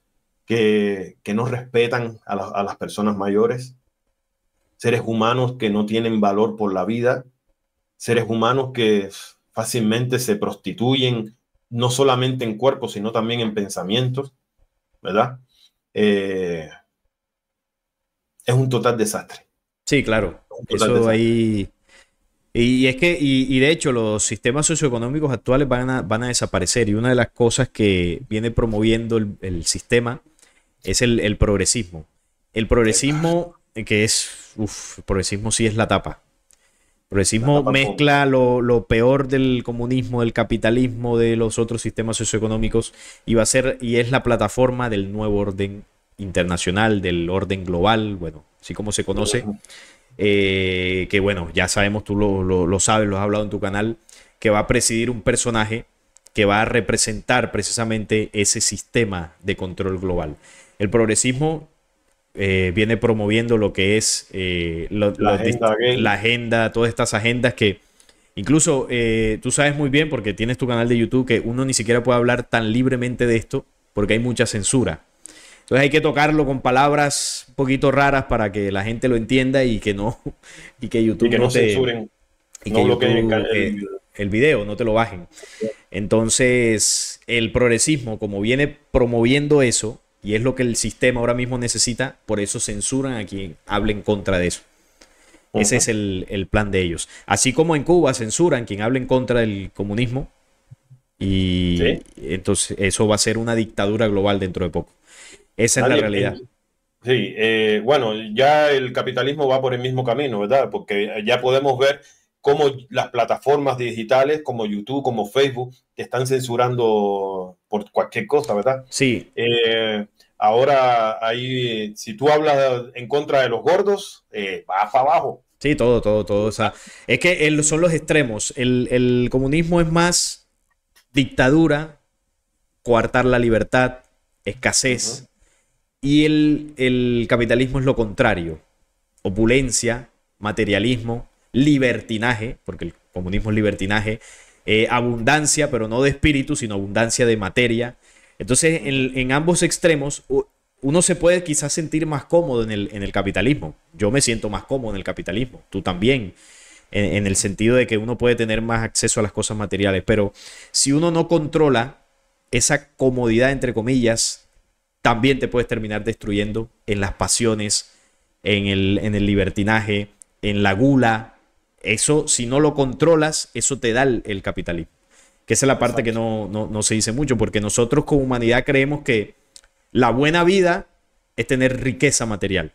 B: que, que no respetan a, las personas mayores, seres humanos que no tienen valor por la vida, seres humanos que fácilmente se prostituyen, no solamente en cuerpo, sino también en pensamientos, ¿verdad? Eh,
A: es un total desastre. Sí, claro. Eso ahí y es que, y, de hecho, los sistemas socioeconómicos actuales van a, van a desaparecer. Y una de las cosas que viene promoviendo el, sistema es el, progresismo. El progresismo, que es. uff, progresismo sí es la tapa. El progresismo mezcla lo, lo, peor del comunismo, del capitalismo, de los otros sistemas socioeconómicos. Y va a ser, y es la plataforma del nuevo orden internacional, del orden global, bueno, así como se conoce. Eh, que bueno, ya sabemos, tú lo, sabes, lo has hablado en tu canal, que va a presidir un personaje que va a representar precisamente ese sistema de control global. El progresismo eh, viene promoviendo lo que es eh, la, agenda, todas estas agendas que incluso tú sabes muy bien porque tienes tu canal de YouTube que uno ni siquiera puede hablar tan libremente de esto porque hay mucha censura. Entonces hay que tocarlo con palabras un poquito raras para que la gente lo entienda y que no, y que YouTube no, censuren, y que el, video, no te lo bajen. Entonces, el progresismo, como viene promoviendo eso, y es lo que el sistema ahora mismo necesita, por eso censuran a quien hable en contra de eso. Ese es el, plan de ellos. Así como en Cuba censuran quien hable en contra del comunismo. Y entonces eso va a ser una dictadura global dentro de poco. Esa es la realidad.
B: Sí, eh, bueno, ya el capitalismo va por el mismo camino, ¿verdad? Porque ya podemos ver cómo las plataformas digitales como YouTube, como Facebook, te están censurando por cualquier cosa, ¿verdad? Sí. Eh, ahora, ahí, si tú hablas en contra de los gordos, eh, abajo.
A: Sí, todo, todo, todo. O sea, es que son los extremos. El, comunismo es más dictadura, coartar la libertad, escasez. Y el, capitalismo es lo contrario. Opulencia, materialismo, libertinaje, porque el comunismo es libertinaje, eh, abundancia, pero no de espíritu, sino abundancia de materia. Entonces, en, ambos extremos, uno se puede quizás sentir más cómodo en el, en el, capitalismo. Yo me siento más cómodo en el capitalismo, tú también, en el sentido de que uno puede tener más acceso a las cosas materiales, pero si uno no controla esa comodidad, entre comillas, también te puedes terminar destruyendo en las pasiones, en el, libertinaje, en la gula. Eso, si no lo controlas, eso te da el, capitalismo. Que esa es la parte que no, se dice mucho, porque nosotros como humanidad creemos que la buena vida es tener riqueza material.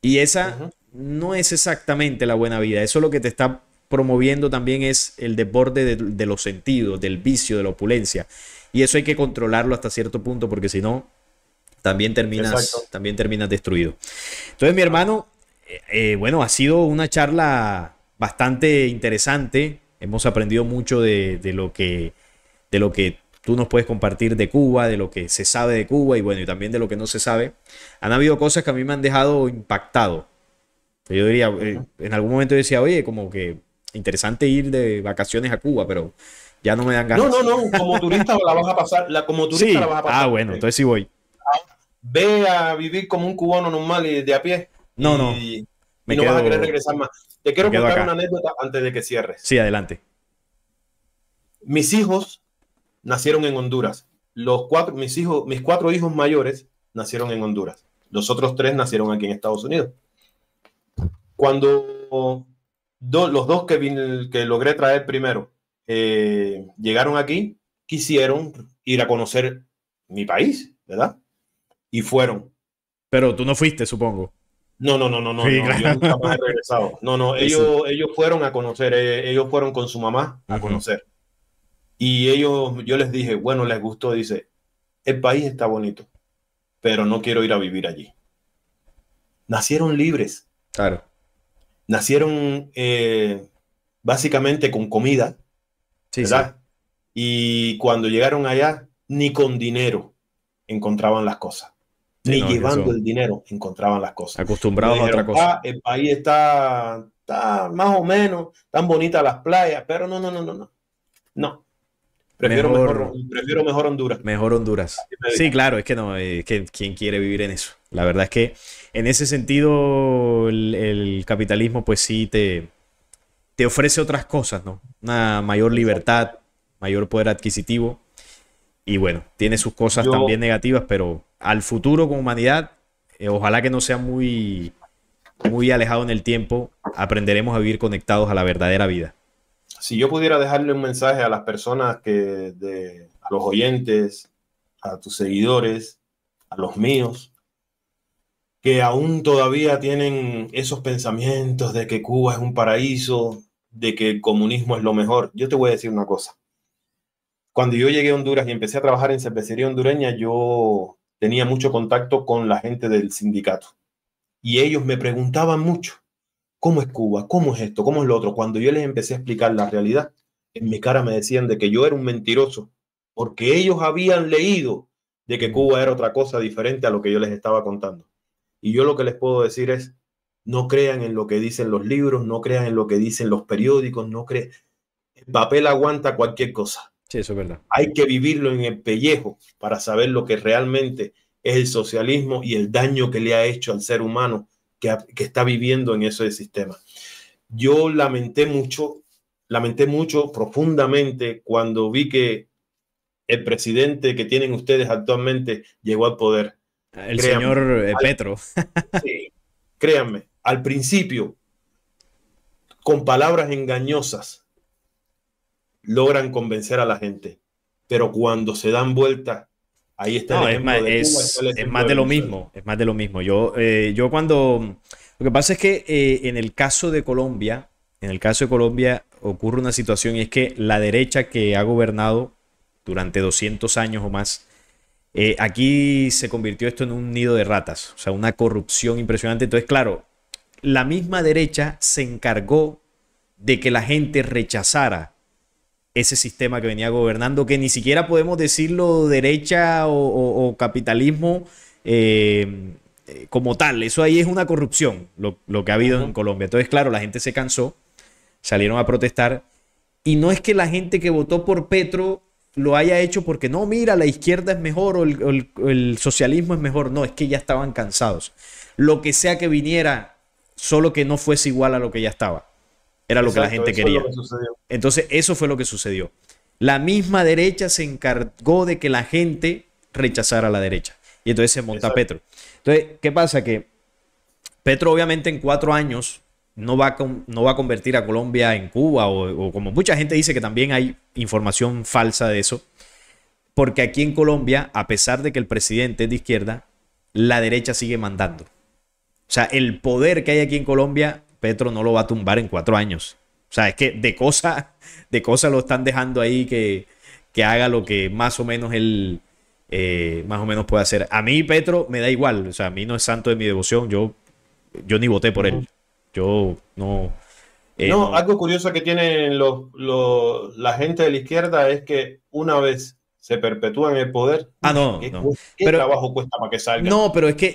A: Y esa no es exactamente la buena vida. Eso lo que te está promoviendo también es el desborde de, los sentidos, del vicio, de la opulencia. Y eso hay que controlarlo hasta cierto punto, porque si no, también terminas, también terminas destruido. Entonces, mi hermano, eh, eh, bueno, ha sido una charla bastante interesante. Hemos aprendido mucho de, de, lo que, de lo que tú nos puedes compartir de Cuba, de lo que se sabe de Cuba y bueno, y también de lo que no se sabe. Han habido cosas que a mí me han dejado impactado. Yo diría, eh, en algún momento yo decía, oye, como que interesante ir de vacaciones a Cuba, pero ya no me dan ganas. No, no, no, como turista <laughs>
B: la vas a pasar, la, como turista la vas a pasar. Ah, bueno, entonces sí voy ve a vivir como un cubano normal y de a pie.
A: No, no. no vas a querer regresar
B: más. Te quiero contar una anécdota antes de que cierres. Sí, adelante. Mis hijos nacieron en Honduras. Los cuatro, mis, hijos, mis cuatro hijos mayores nacieron en Honduras. Los otros tres nacieron aquí en Estados Unidos. Cuando los dos que, que logré traer primero eh, llegaron aquí, quisieron ir a conocer mi país, ¿verdad? y fueron. Pero tú no
A: fuiste, supongo.
B: No, no, no, no, no. no. No, no, ellos, ellos fueron a conocer, eh, ellos fueron con su mamá a conocer. Y ellos, yo les dije, bueno, les gustó, dice, el país está bonito, pero no quiero ir a vivir allí. Nacieron libres. Claro. Nacieron eh, básicamente con comida. ¿verdad? Y cuando llegaron allá, ni con dinero encontraban las cosas
A: ni llevando el
B: dinero encontraban las cosas. Acostumbrados a otra cosa. Ah, el país está, más o menos, tan bonitas las playas, pero no, no, no, no, no. No. Prefiero
A: mejor, Honduras. Mejor Honduras. Sí, claro, es que no, quién quiere vivir en eso. La verdad es que en ese sentido el, capitalismo pues sí te, te ofrece otras cosas, ¿no? Una mayor libertad, mayor poder adquisitivo. Y bueno, tiene sus cosas también negativas, pero al futuro con humanidad, eh, ojalá que no sea muy, muy alejado en el tiempo, aprenderemos a vivir conectados a la verdadera vida.
B: Si yo pudiera dejarle un mensaje a las personas que, de, a los oyentes, a tus seguidores, a los míos, que aún todavía tienen esos pensamientos de que Cuba es un paraíso, de que el comunismo es lo mejor. Yo te voy a decir una cosa. Cuando yo llegué a Honduras y empecé a trabajar en cervecería hondureña, yo tenía mucho contacto con la gente del sindicato. Y ellos me preguntaban mucho, ¿cómo es Cuba? ¿Cómo es esto? ¿Cómo es lo otro? Cuando yo les empecé a explicar la realidad, en mi cara me decían de que yo era un mentiroso, porque ellos habían leído de que Cuba era otra cosa diferente a lo que yo les estaba contando. Y yo lo que les puedo decir es, no crean en lo que dicen los libros, no crean en lo que dicen los periódicos, no crean. El papel aguanta cualquier cosa. Sí, eso es verdad. Hay que vivirlo en el pellejo para saber lo que realmente es el socialismo y el daño que le ha hecho al ser humano que, está viviendo en ese sistema. Yo lamenté mucho, lamenté mucho profundamente cuando vi que el presidente que tienen ustedes actualmente llegó al poder. El señor eh, Petro.
A: <laughs> sí,
B: créanme, al principio, con palabras engañosas, logran convencer a la gente. Pero cuando se dan vuelta, ahí está. el es, más, de es, más, de, lo mismo,
A: es más de lo mismo. Yo, eh, yo cuando... Lo que pasa es que eh, en el caso de Colombia, en el caso de Colombia ocurre una situación y es que la derecha que ha gobernado durante 200 años o más, eh, aquí se convirtió esto en un nido de ratas, o sea, una corrupción impresionante. Entonces, claro, la misma derecha se encargó de que la gente rechazara ese sistema que venía gobernando, que ni siquiera podemos decirlo derecha o, capitalismo eh, eh, como tal. Eso ahí es una corrupción, lo, que ha habido en Colombia. Entonces, claro, la gente se cansó, salieron a protestar. Y no es que la gente que votó por Petro lo haya hecho porque no, mira, la izquierda es mejor o el socialismo es mejor. No, es que ya estaban cansados. Lo que sea que viniera, solo que no fuese igual a lo que ya estaba. Era lo que la gente quería. Entonces, eso fue lo que sucedió. La misma derecha se encargó de que la gente rechazara a la derecha. Y entonces se monta Petro. Entonces, ¿qué pasa? Que Petro obviamente en cuatro años no va a, no va a convertir a Colombia en Cuba o, o, como mucha gente dice que también hay información falsa de eso. Porque aquí en Colombia, a pesar de que el presidente es de izquierda, la derecha sigue mandando. O sea, el poder que hay aquí en Colombia Petro no lo va a tumbar en cuatro años. O sea, es que de cosa, <laughs> de cosa lo están dejando ahí que, haga lo que más o menos él eh, más o menos puede hacer. A mí Petro me da igual, o sea, a mí no es santo de mi devoción, yo, yo ni voté por él. Yo no... Eh, no, algo
B: curioso que tienen los, la gente de la izquierda es que una vez se perpetúa en el poder. Ah, no. trabajo cuesta para que salga? No, pero es que.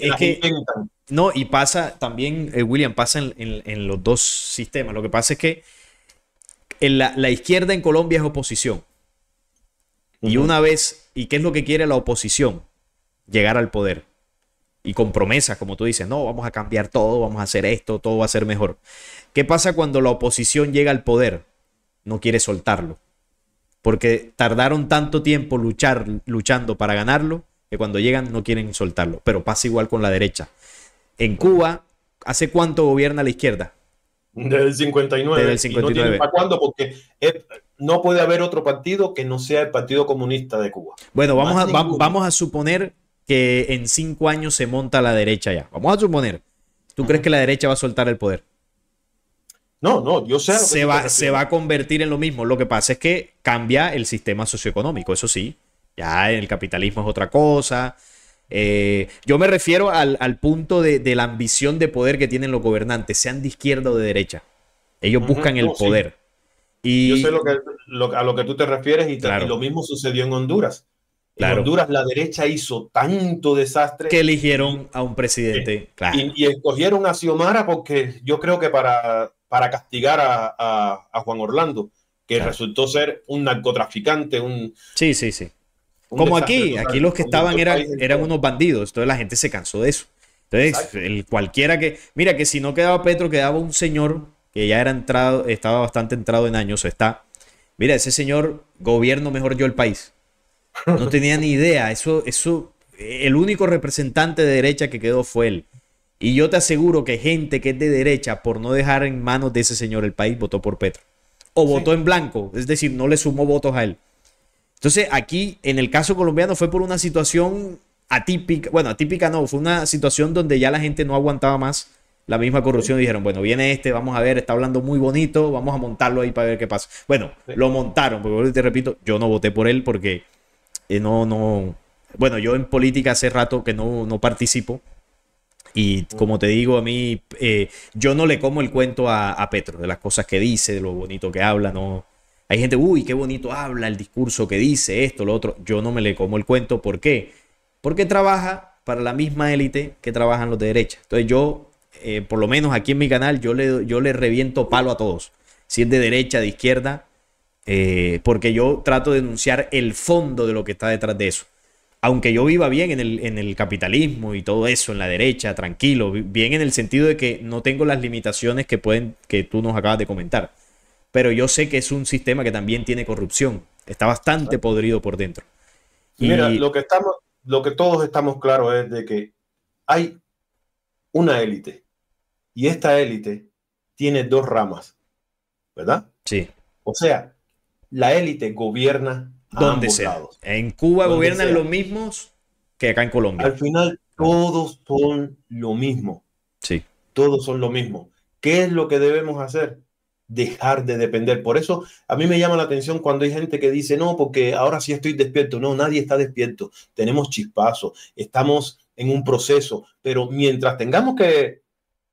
A: no, y pasa también, eh, William, pasa en, los dos sistemas. Lo que pasa es que en la, izquierda en Colombia es oposición. Y una vez, ¿y qué es lo que quiere la oposición? Llegar al poder. Y con promesas, como tú dices, no, vamos a cambiar todo, vamos a hacer esto, todo va a ser mejor. ¿Qué pasa cuando la oposición llega al poder? No quiere soltarlo porque tardaron tanto tiempo luchar, luchando para ganarlo que cuando llegan no quieren soltarlo. Pero pasa igual con la derecha. En Cuba, ¿hace cuánto gobierna la izquierda?
B: Desde el 59. Desde el 59. Y para cuándo porque no puede haber otro partido que no sea el Partido Comunista de Cuba.
A: Bueno, vamos a, vamos a suponer que en cinco años se monta la derecha ya. Vamos a suponer. ¿Tú crees que la derecha va a soltar el poder? No, no, yo sé. se, va, se va a convertir en lo mismo. Lo que pasa es que cambia el sistema socioeconómico, eso sí. Ya el capitalismo es otra cosa. Eh, yo me refiero al, punto de, la ambición de poder que tienen los gobernantes, sean de izquierda o de derecha. Ellos buscan el poder. Y... Yo sé lo
B: que, a lo que tú te refieres y, lo mismo sucedió en Honduras. En Honduras la derecha hizo tanto desastre. Que eligieron a un presidente. y, y, escogieron a Xiomara porque yo creo que para para castigar a, Juan Orlando, que resultó ser un narcotraficante, un... Sí, sí, sí. Como aquí, aquí los que estaban eran,
A: unos bandidos, Toda la gente se cansó de eso. Entonces, el, cualquiera que... Mira, que si no quedaba Petro, quedaba un señor que ya era entrado, estaba bastante entrado en años, o está. Mira, ese señor gobierno mejor yo el país. No tenía ni idea, eso, eso, el único representante de derecha que quedó fue él. Y yo te aseguro que gente que es de derecha, por no dejar en manos de ese señor el país, votó por Petro. O votó en blanco, es decir, no le sumó votos a él. Entonces, aquí, en el caso colombiano, fue por una situación atípica, bueno, atípica no, fue una situación donde ya la gente no aguantaba más la misma corrupción. dijeron, bueno, viene este, vamos a ver, está hablando muy bonito, vamos a montarlo ahí para ver qué pasa. Bueno, lo montaron, porque te repito, yo no voté por él porque eh, no, no. Bueno, yo en política hace rato que no, no participo, y como te digo, a mí, eh, yo no le como el cuento a, Petro, de las cosas que dice, de lo bonito que habla, no. Hay gente, uy, qué bonito habla, el discurso que dice, esto, lo otro. Yo no me le como el cuento, ¿por qué? Porque trabaja para la misma élite que trabajan los de derecha. Entonces yo, eh, por lo menos aquí en mi canal, yo le, yo le reviento palo a todos. Si es de derecha, de izquierda, eh, porque yo trato de denunciar el fondo de lo que está detrás de eso aunque yo viva bien en el, en el, capitalismo y todo eso, en la derecha, tranquilo, bien en el sentido de que no tengo las limitaciones que, pueden, que tú nos acabas de comentar. Pero yo sé que es un sistema que también tiene corrupción. Está bastante podrido por dentro. Mira, lo
B: que, estamos, lo que todos estamos claros es de que hay una élite y esta élite tiene dos ramas, ¿verdad? Sí. O sea, la élite gobierna donde sea. En Cuba gobiernan los
A: mismos
B: que acá en Colombia. Al final todos son lo mismo. Sí. Todos son lo mismo. ¿Qué es lo que debemos hacer? Dejar de depender. Por eso a mí me llama la atención cuando hay gente que dice, no, porque ahora sí estoy despierto. No, nadie está despierto. Tenemos chispazos, estamos en un proceso, pero mientras tengamos que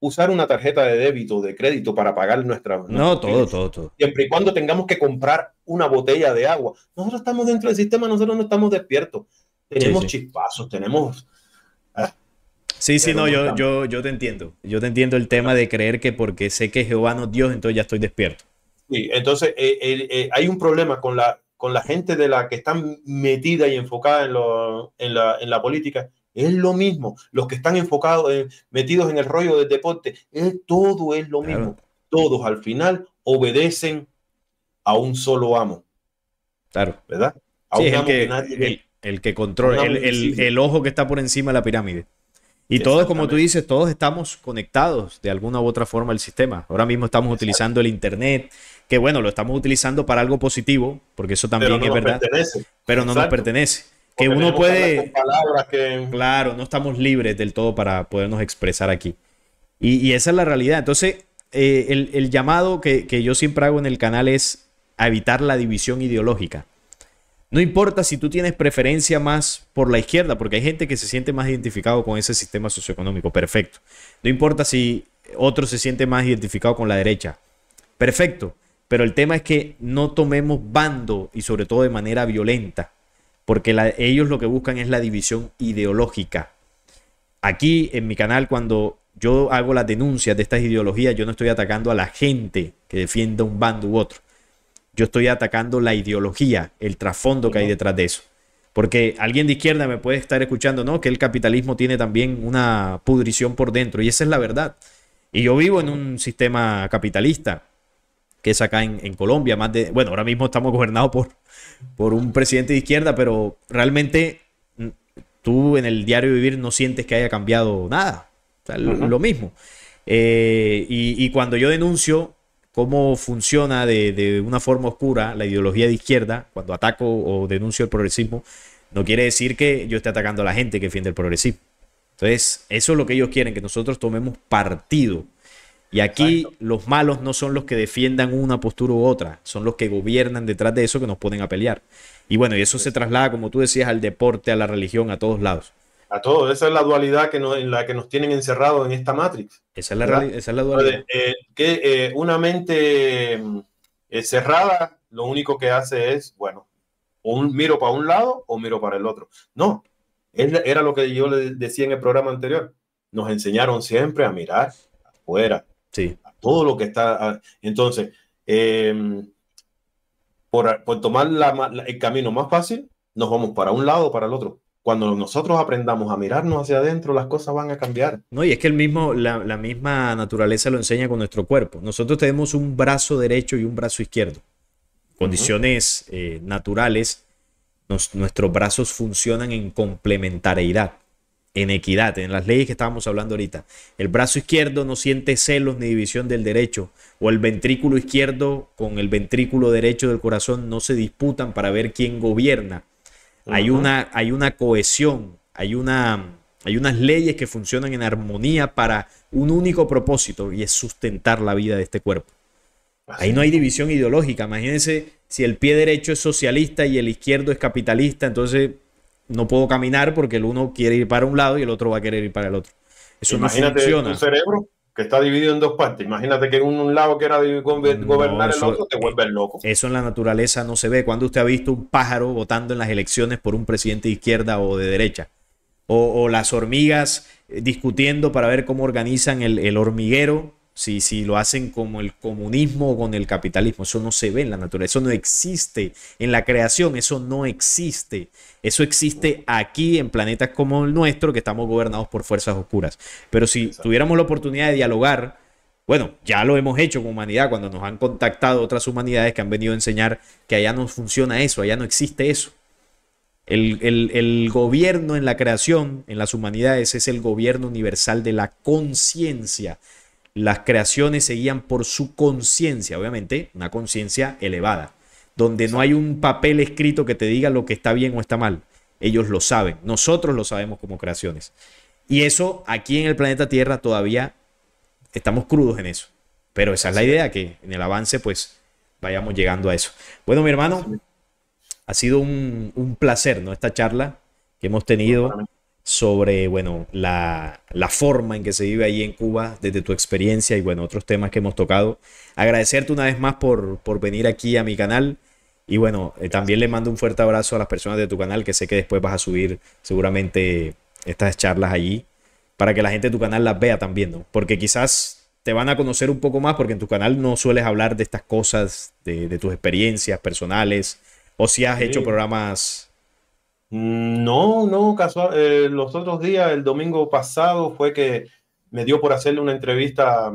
B: usar una tarjeta de débito o de crédito para pagar nuestra... No, todo, todo, todo. Siempre y cuando tengamos que comprar una botella de agua. Nosotros estamos dentro del sistema, nosotros no estamos
A: despiertos. Tenemos chispazos, tenemos... Ah, sí, sí, no, yo, yo, yo te entiendo. Yo te entiendo el tema de creer que porque sé que Jehová no es Dios, entonces ya estoy despierto.
B: Sí, entonces eh, eh, eh, hay un problema con la, con la gente de la que están metida y enfocada en, lo, la, en la política, es lo mismo. Los que están enfocados, eh, metidos en el rollo del deporte, es, todo es lo mismo. Todos al final obedecen
A: a un solo amo. Claro. ¿Verdad? el que, controla, el, ojo que está por encima de la pirámide. Y todos, como tú dices, todos estamos conectados de alguna u otra forma al sistema. Ahora mismo estamos utilizando el Internet, que bueno, lo estamos utilizando para algo positivo, porque eso también es verdad. Pero no nos pertenece que uno puede... Claro, no estamos libres del todo para podernos expresar aquí. Y, esa es la realidad. Entonces, eh, el, llamado que, que yo siempre hago en el canal es evitar la división ideológica. No importa si tú tienes preferencia más por la izquierda, porque hay gente que se siente más identificado con ese sistema socioeconómico, perfecto. No importa si otro se siente más identificado con la derecha, perfecto. Pero el tema es que no tomemos bando y sobre todo de manera violenta, porque ellos lo que buscan es la división ideológica. Aquí en mi canal, cuando yo hago las denuncias de estas ideologías, yo no estoy atacando a la gente que defiende un bando u otro. Yo estoy atacando la ideología, el trasfondo que hay detrás de eso. Porque alguien de izquierda me puede estar escuchando, ¿no? Que el capitalismo tiene también una pudrición por dentro. Y esa es la verdad. Y yo vivo en un sistema capitalista que es acá en, Colombia. Más de, bueno, ahora mismo estamos gobernados por, por un presidente de izquierda, pero realmente mm, tú en el diario vivir no sientes que haya cambiado nada. lo, mismo. Eh, y, cuando yo denuncio cómo funciona de, de una forma oscura la ideología de izquierda, cuando ataco o denuncio el progresismo, no quiere decir que yo esté atacando a la gente que defiende el progresismo. Entonces, eso es lo que ellos quieren, que nosotros tomemos partido y aquí los malos no son los que defiendan una postura u otra, son los que gobiernan detrás de eso que nos ponen a pelear. Y bueno, y eso se traslada, como tú decías, al deporte, a la religión, a todos lados.
B: A todos. esa es la dualidad que en la que nos tienen encerrados en esta Matrix. Esa es la, dualidad. Eh, que eh, una mente eh, cerrada lo único que hace es, bueno, o miro para un lado o miro para el otro. No, era lo que yo le decía en el programa anterior. Nos enseñaron siempre a mirar afuera, Sí. todo lo que está. entonces, em, por, tomar el camino más fácil, nos vamos para un
A: lado o para el otro. Cuando nosotros aprendamos a mirarnos
B: hacia adentro, las cosas van a cambiar.
A: No, y es que el mismo, la, misma naturaleza lo enseña con nuestro cuerpo. Nosotros tenemos un brazo derecho y un brazo izquierdo. Condiciones eh, naturales, nuestros brazos funcionan en complementariedad en equidad, en las leyes que estábamos hablando ahorita. El brazo izquierdo no siente celos ni división del derecho, o el ventrículo izquierdo con el ventrículo derecho del corazón no se disputan para ver quién gobierna. hay, una, hay una cohesión, hay, una, hay unas leyes que funcionan en armonía para un único propósito, y es sustentar la vida de este cuerpo. Ahí no hay división ideológica. Imagínense si el pie derecho es socialista y el izquierdo es capitalista, entonces no puedo caminar porque el uno quiere ir para un lado y el otro va a querer ir para el otro. Eso Imagínate no funciona. un cerebro
B: que está dividido en dos partes. Imagínate que en un lado quiera gobernar el otro,
A: te vuelve loco. Eso en la naturaleza no se ve. cuando usted ha visto un pájaro votando en las elecciones por un presidente de izquierda o de derecha? O, las hormigas discutiendo para ver cómo organizan el hormiguero si, lo hacen como el comunismo o con el capitalismo. Eso no se ve en la naturaleza, eso no existe. En la creación eso no existe. Eso existe aquí en planetas como el nuestro, que estamos gobernados por fuerzas oscuras. Pero si tuviéramos la oportunidad de dialogar, bueno, ya lo hemos hecho como humanidad cuando nos han contactado otras humanidades que han venido a enseñar que allá no funciona eso, allá no existe eso. El, el, gobierno en la creación, en las humanidades, es el gobierno universal de la conciencia, las creaciones seguían por su conciencia, obviamente, una conciencia elevada, donde no hay un papel escrito que te diga lo que está bien o está mal. Ellos lo saben, nosotros lo sabemos como creaciones. Y eso aquí en el planeta Tierra todavía estamos crudos en eso. Pero esa es la idea, que en el avance pues vayamos llegando a eso. Bueno, mi hermano, ha sido un, un placer, ¿no? Esta charla que hemos tenido sobre, bueno, la, forma en que se vive ahí en Cuba, desde tu experiencia y, bueno, otros temas que hemos tocado. Agradecerte una vez más por, por venir aquí a mi canal. Y bueno, eh, también le mando un fuerte abrazo a las personas de tu canal, que sé que después vas a subir seguramente estas charlas allí, para que la gente de tu canal las vea también, ¿no? Porque quizás te van a conocer un poco más, porque en tu canal no sueles hablar de estas cosas, de, tus experiencias personales, o si has hecho programas
B: Mm, no, no, casual. Eh, los otros días, el domingo pasado, fue que me dio por hacerle una entrevista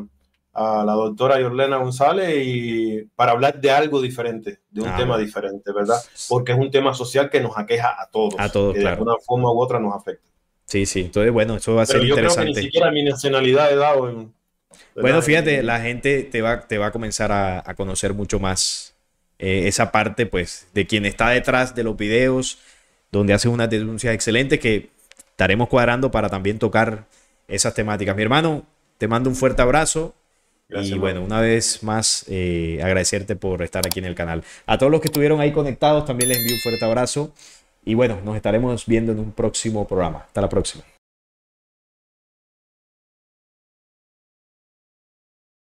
B: a la doctora Yorlena González y para hablar de algo diferente, de un ah, tema diferente, ¿verdad? Porque es un tema social que nos aqueja a todos. A todos, claro. De alguna forma u otra nos afecta.
A: Sí, sí. Entonces, bueno, eso va a ser interesante. Creo que ni siquiera
B: mi nacionalidad he dado.
A: bueno, fíjate, la gente te va, te va a comenzar a, conocer mucho más eh, esa parte, pues, de quien está detrás de los videos, donde hace una denuncia excelente que estaremos cuadrando para también tocar esas temáticas. Mi hermano, te mando un fuerte abrazo. y bueno, una vez más, eh, agradecerte por estar aquí en el canal. A todos los que estuvieron ahí conectados, también les envío un fuerte abrazo. Y bueno, nos estaremos viendo en un próximo programa.
B: Hasta la próxima.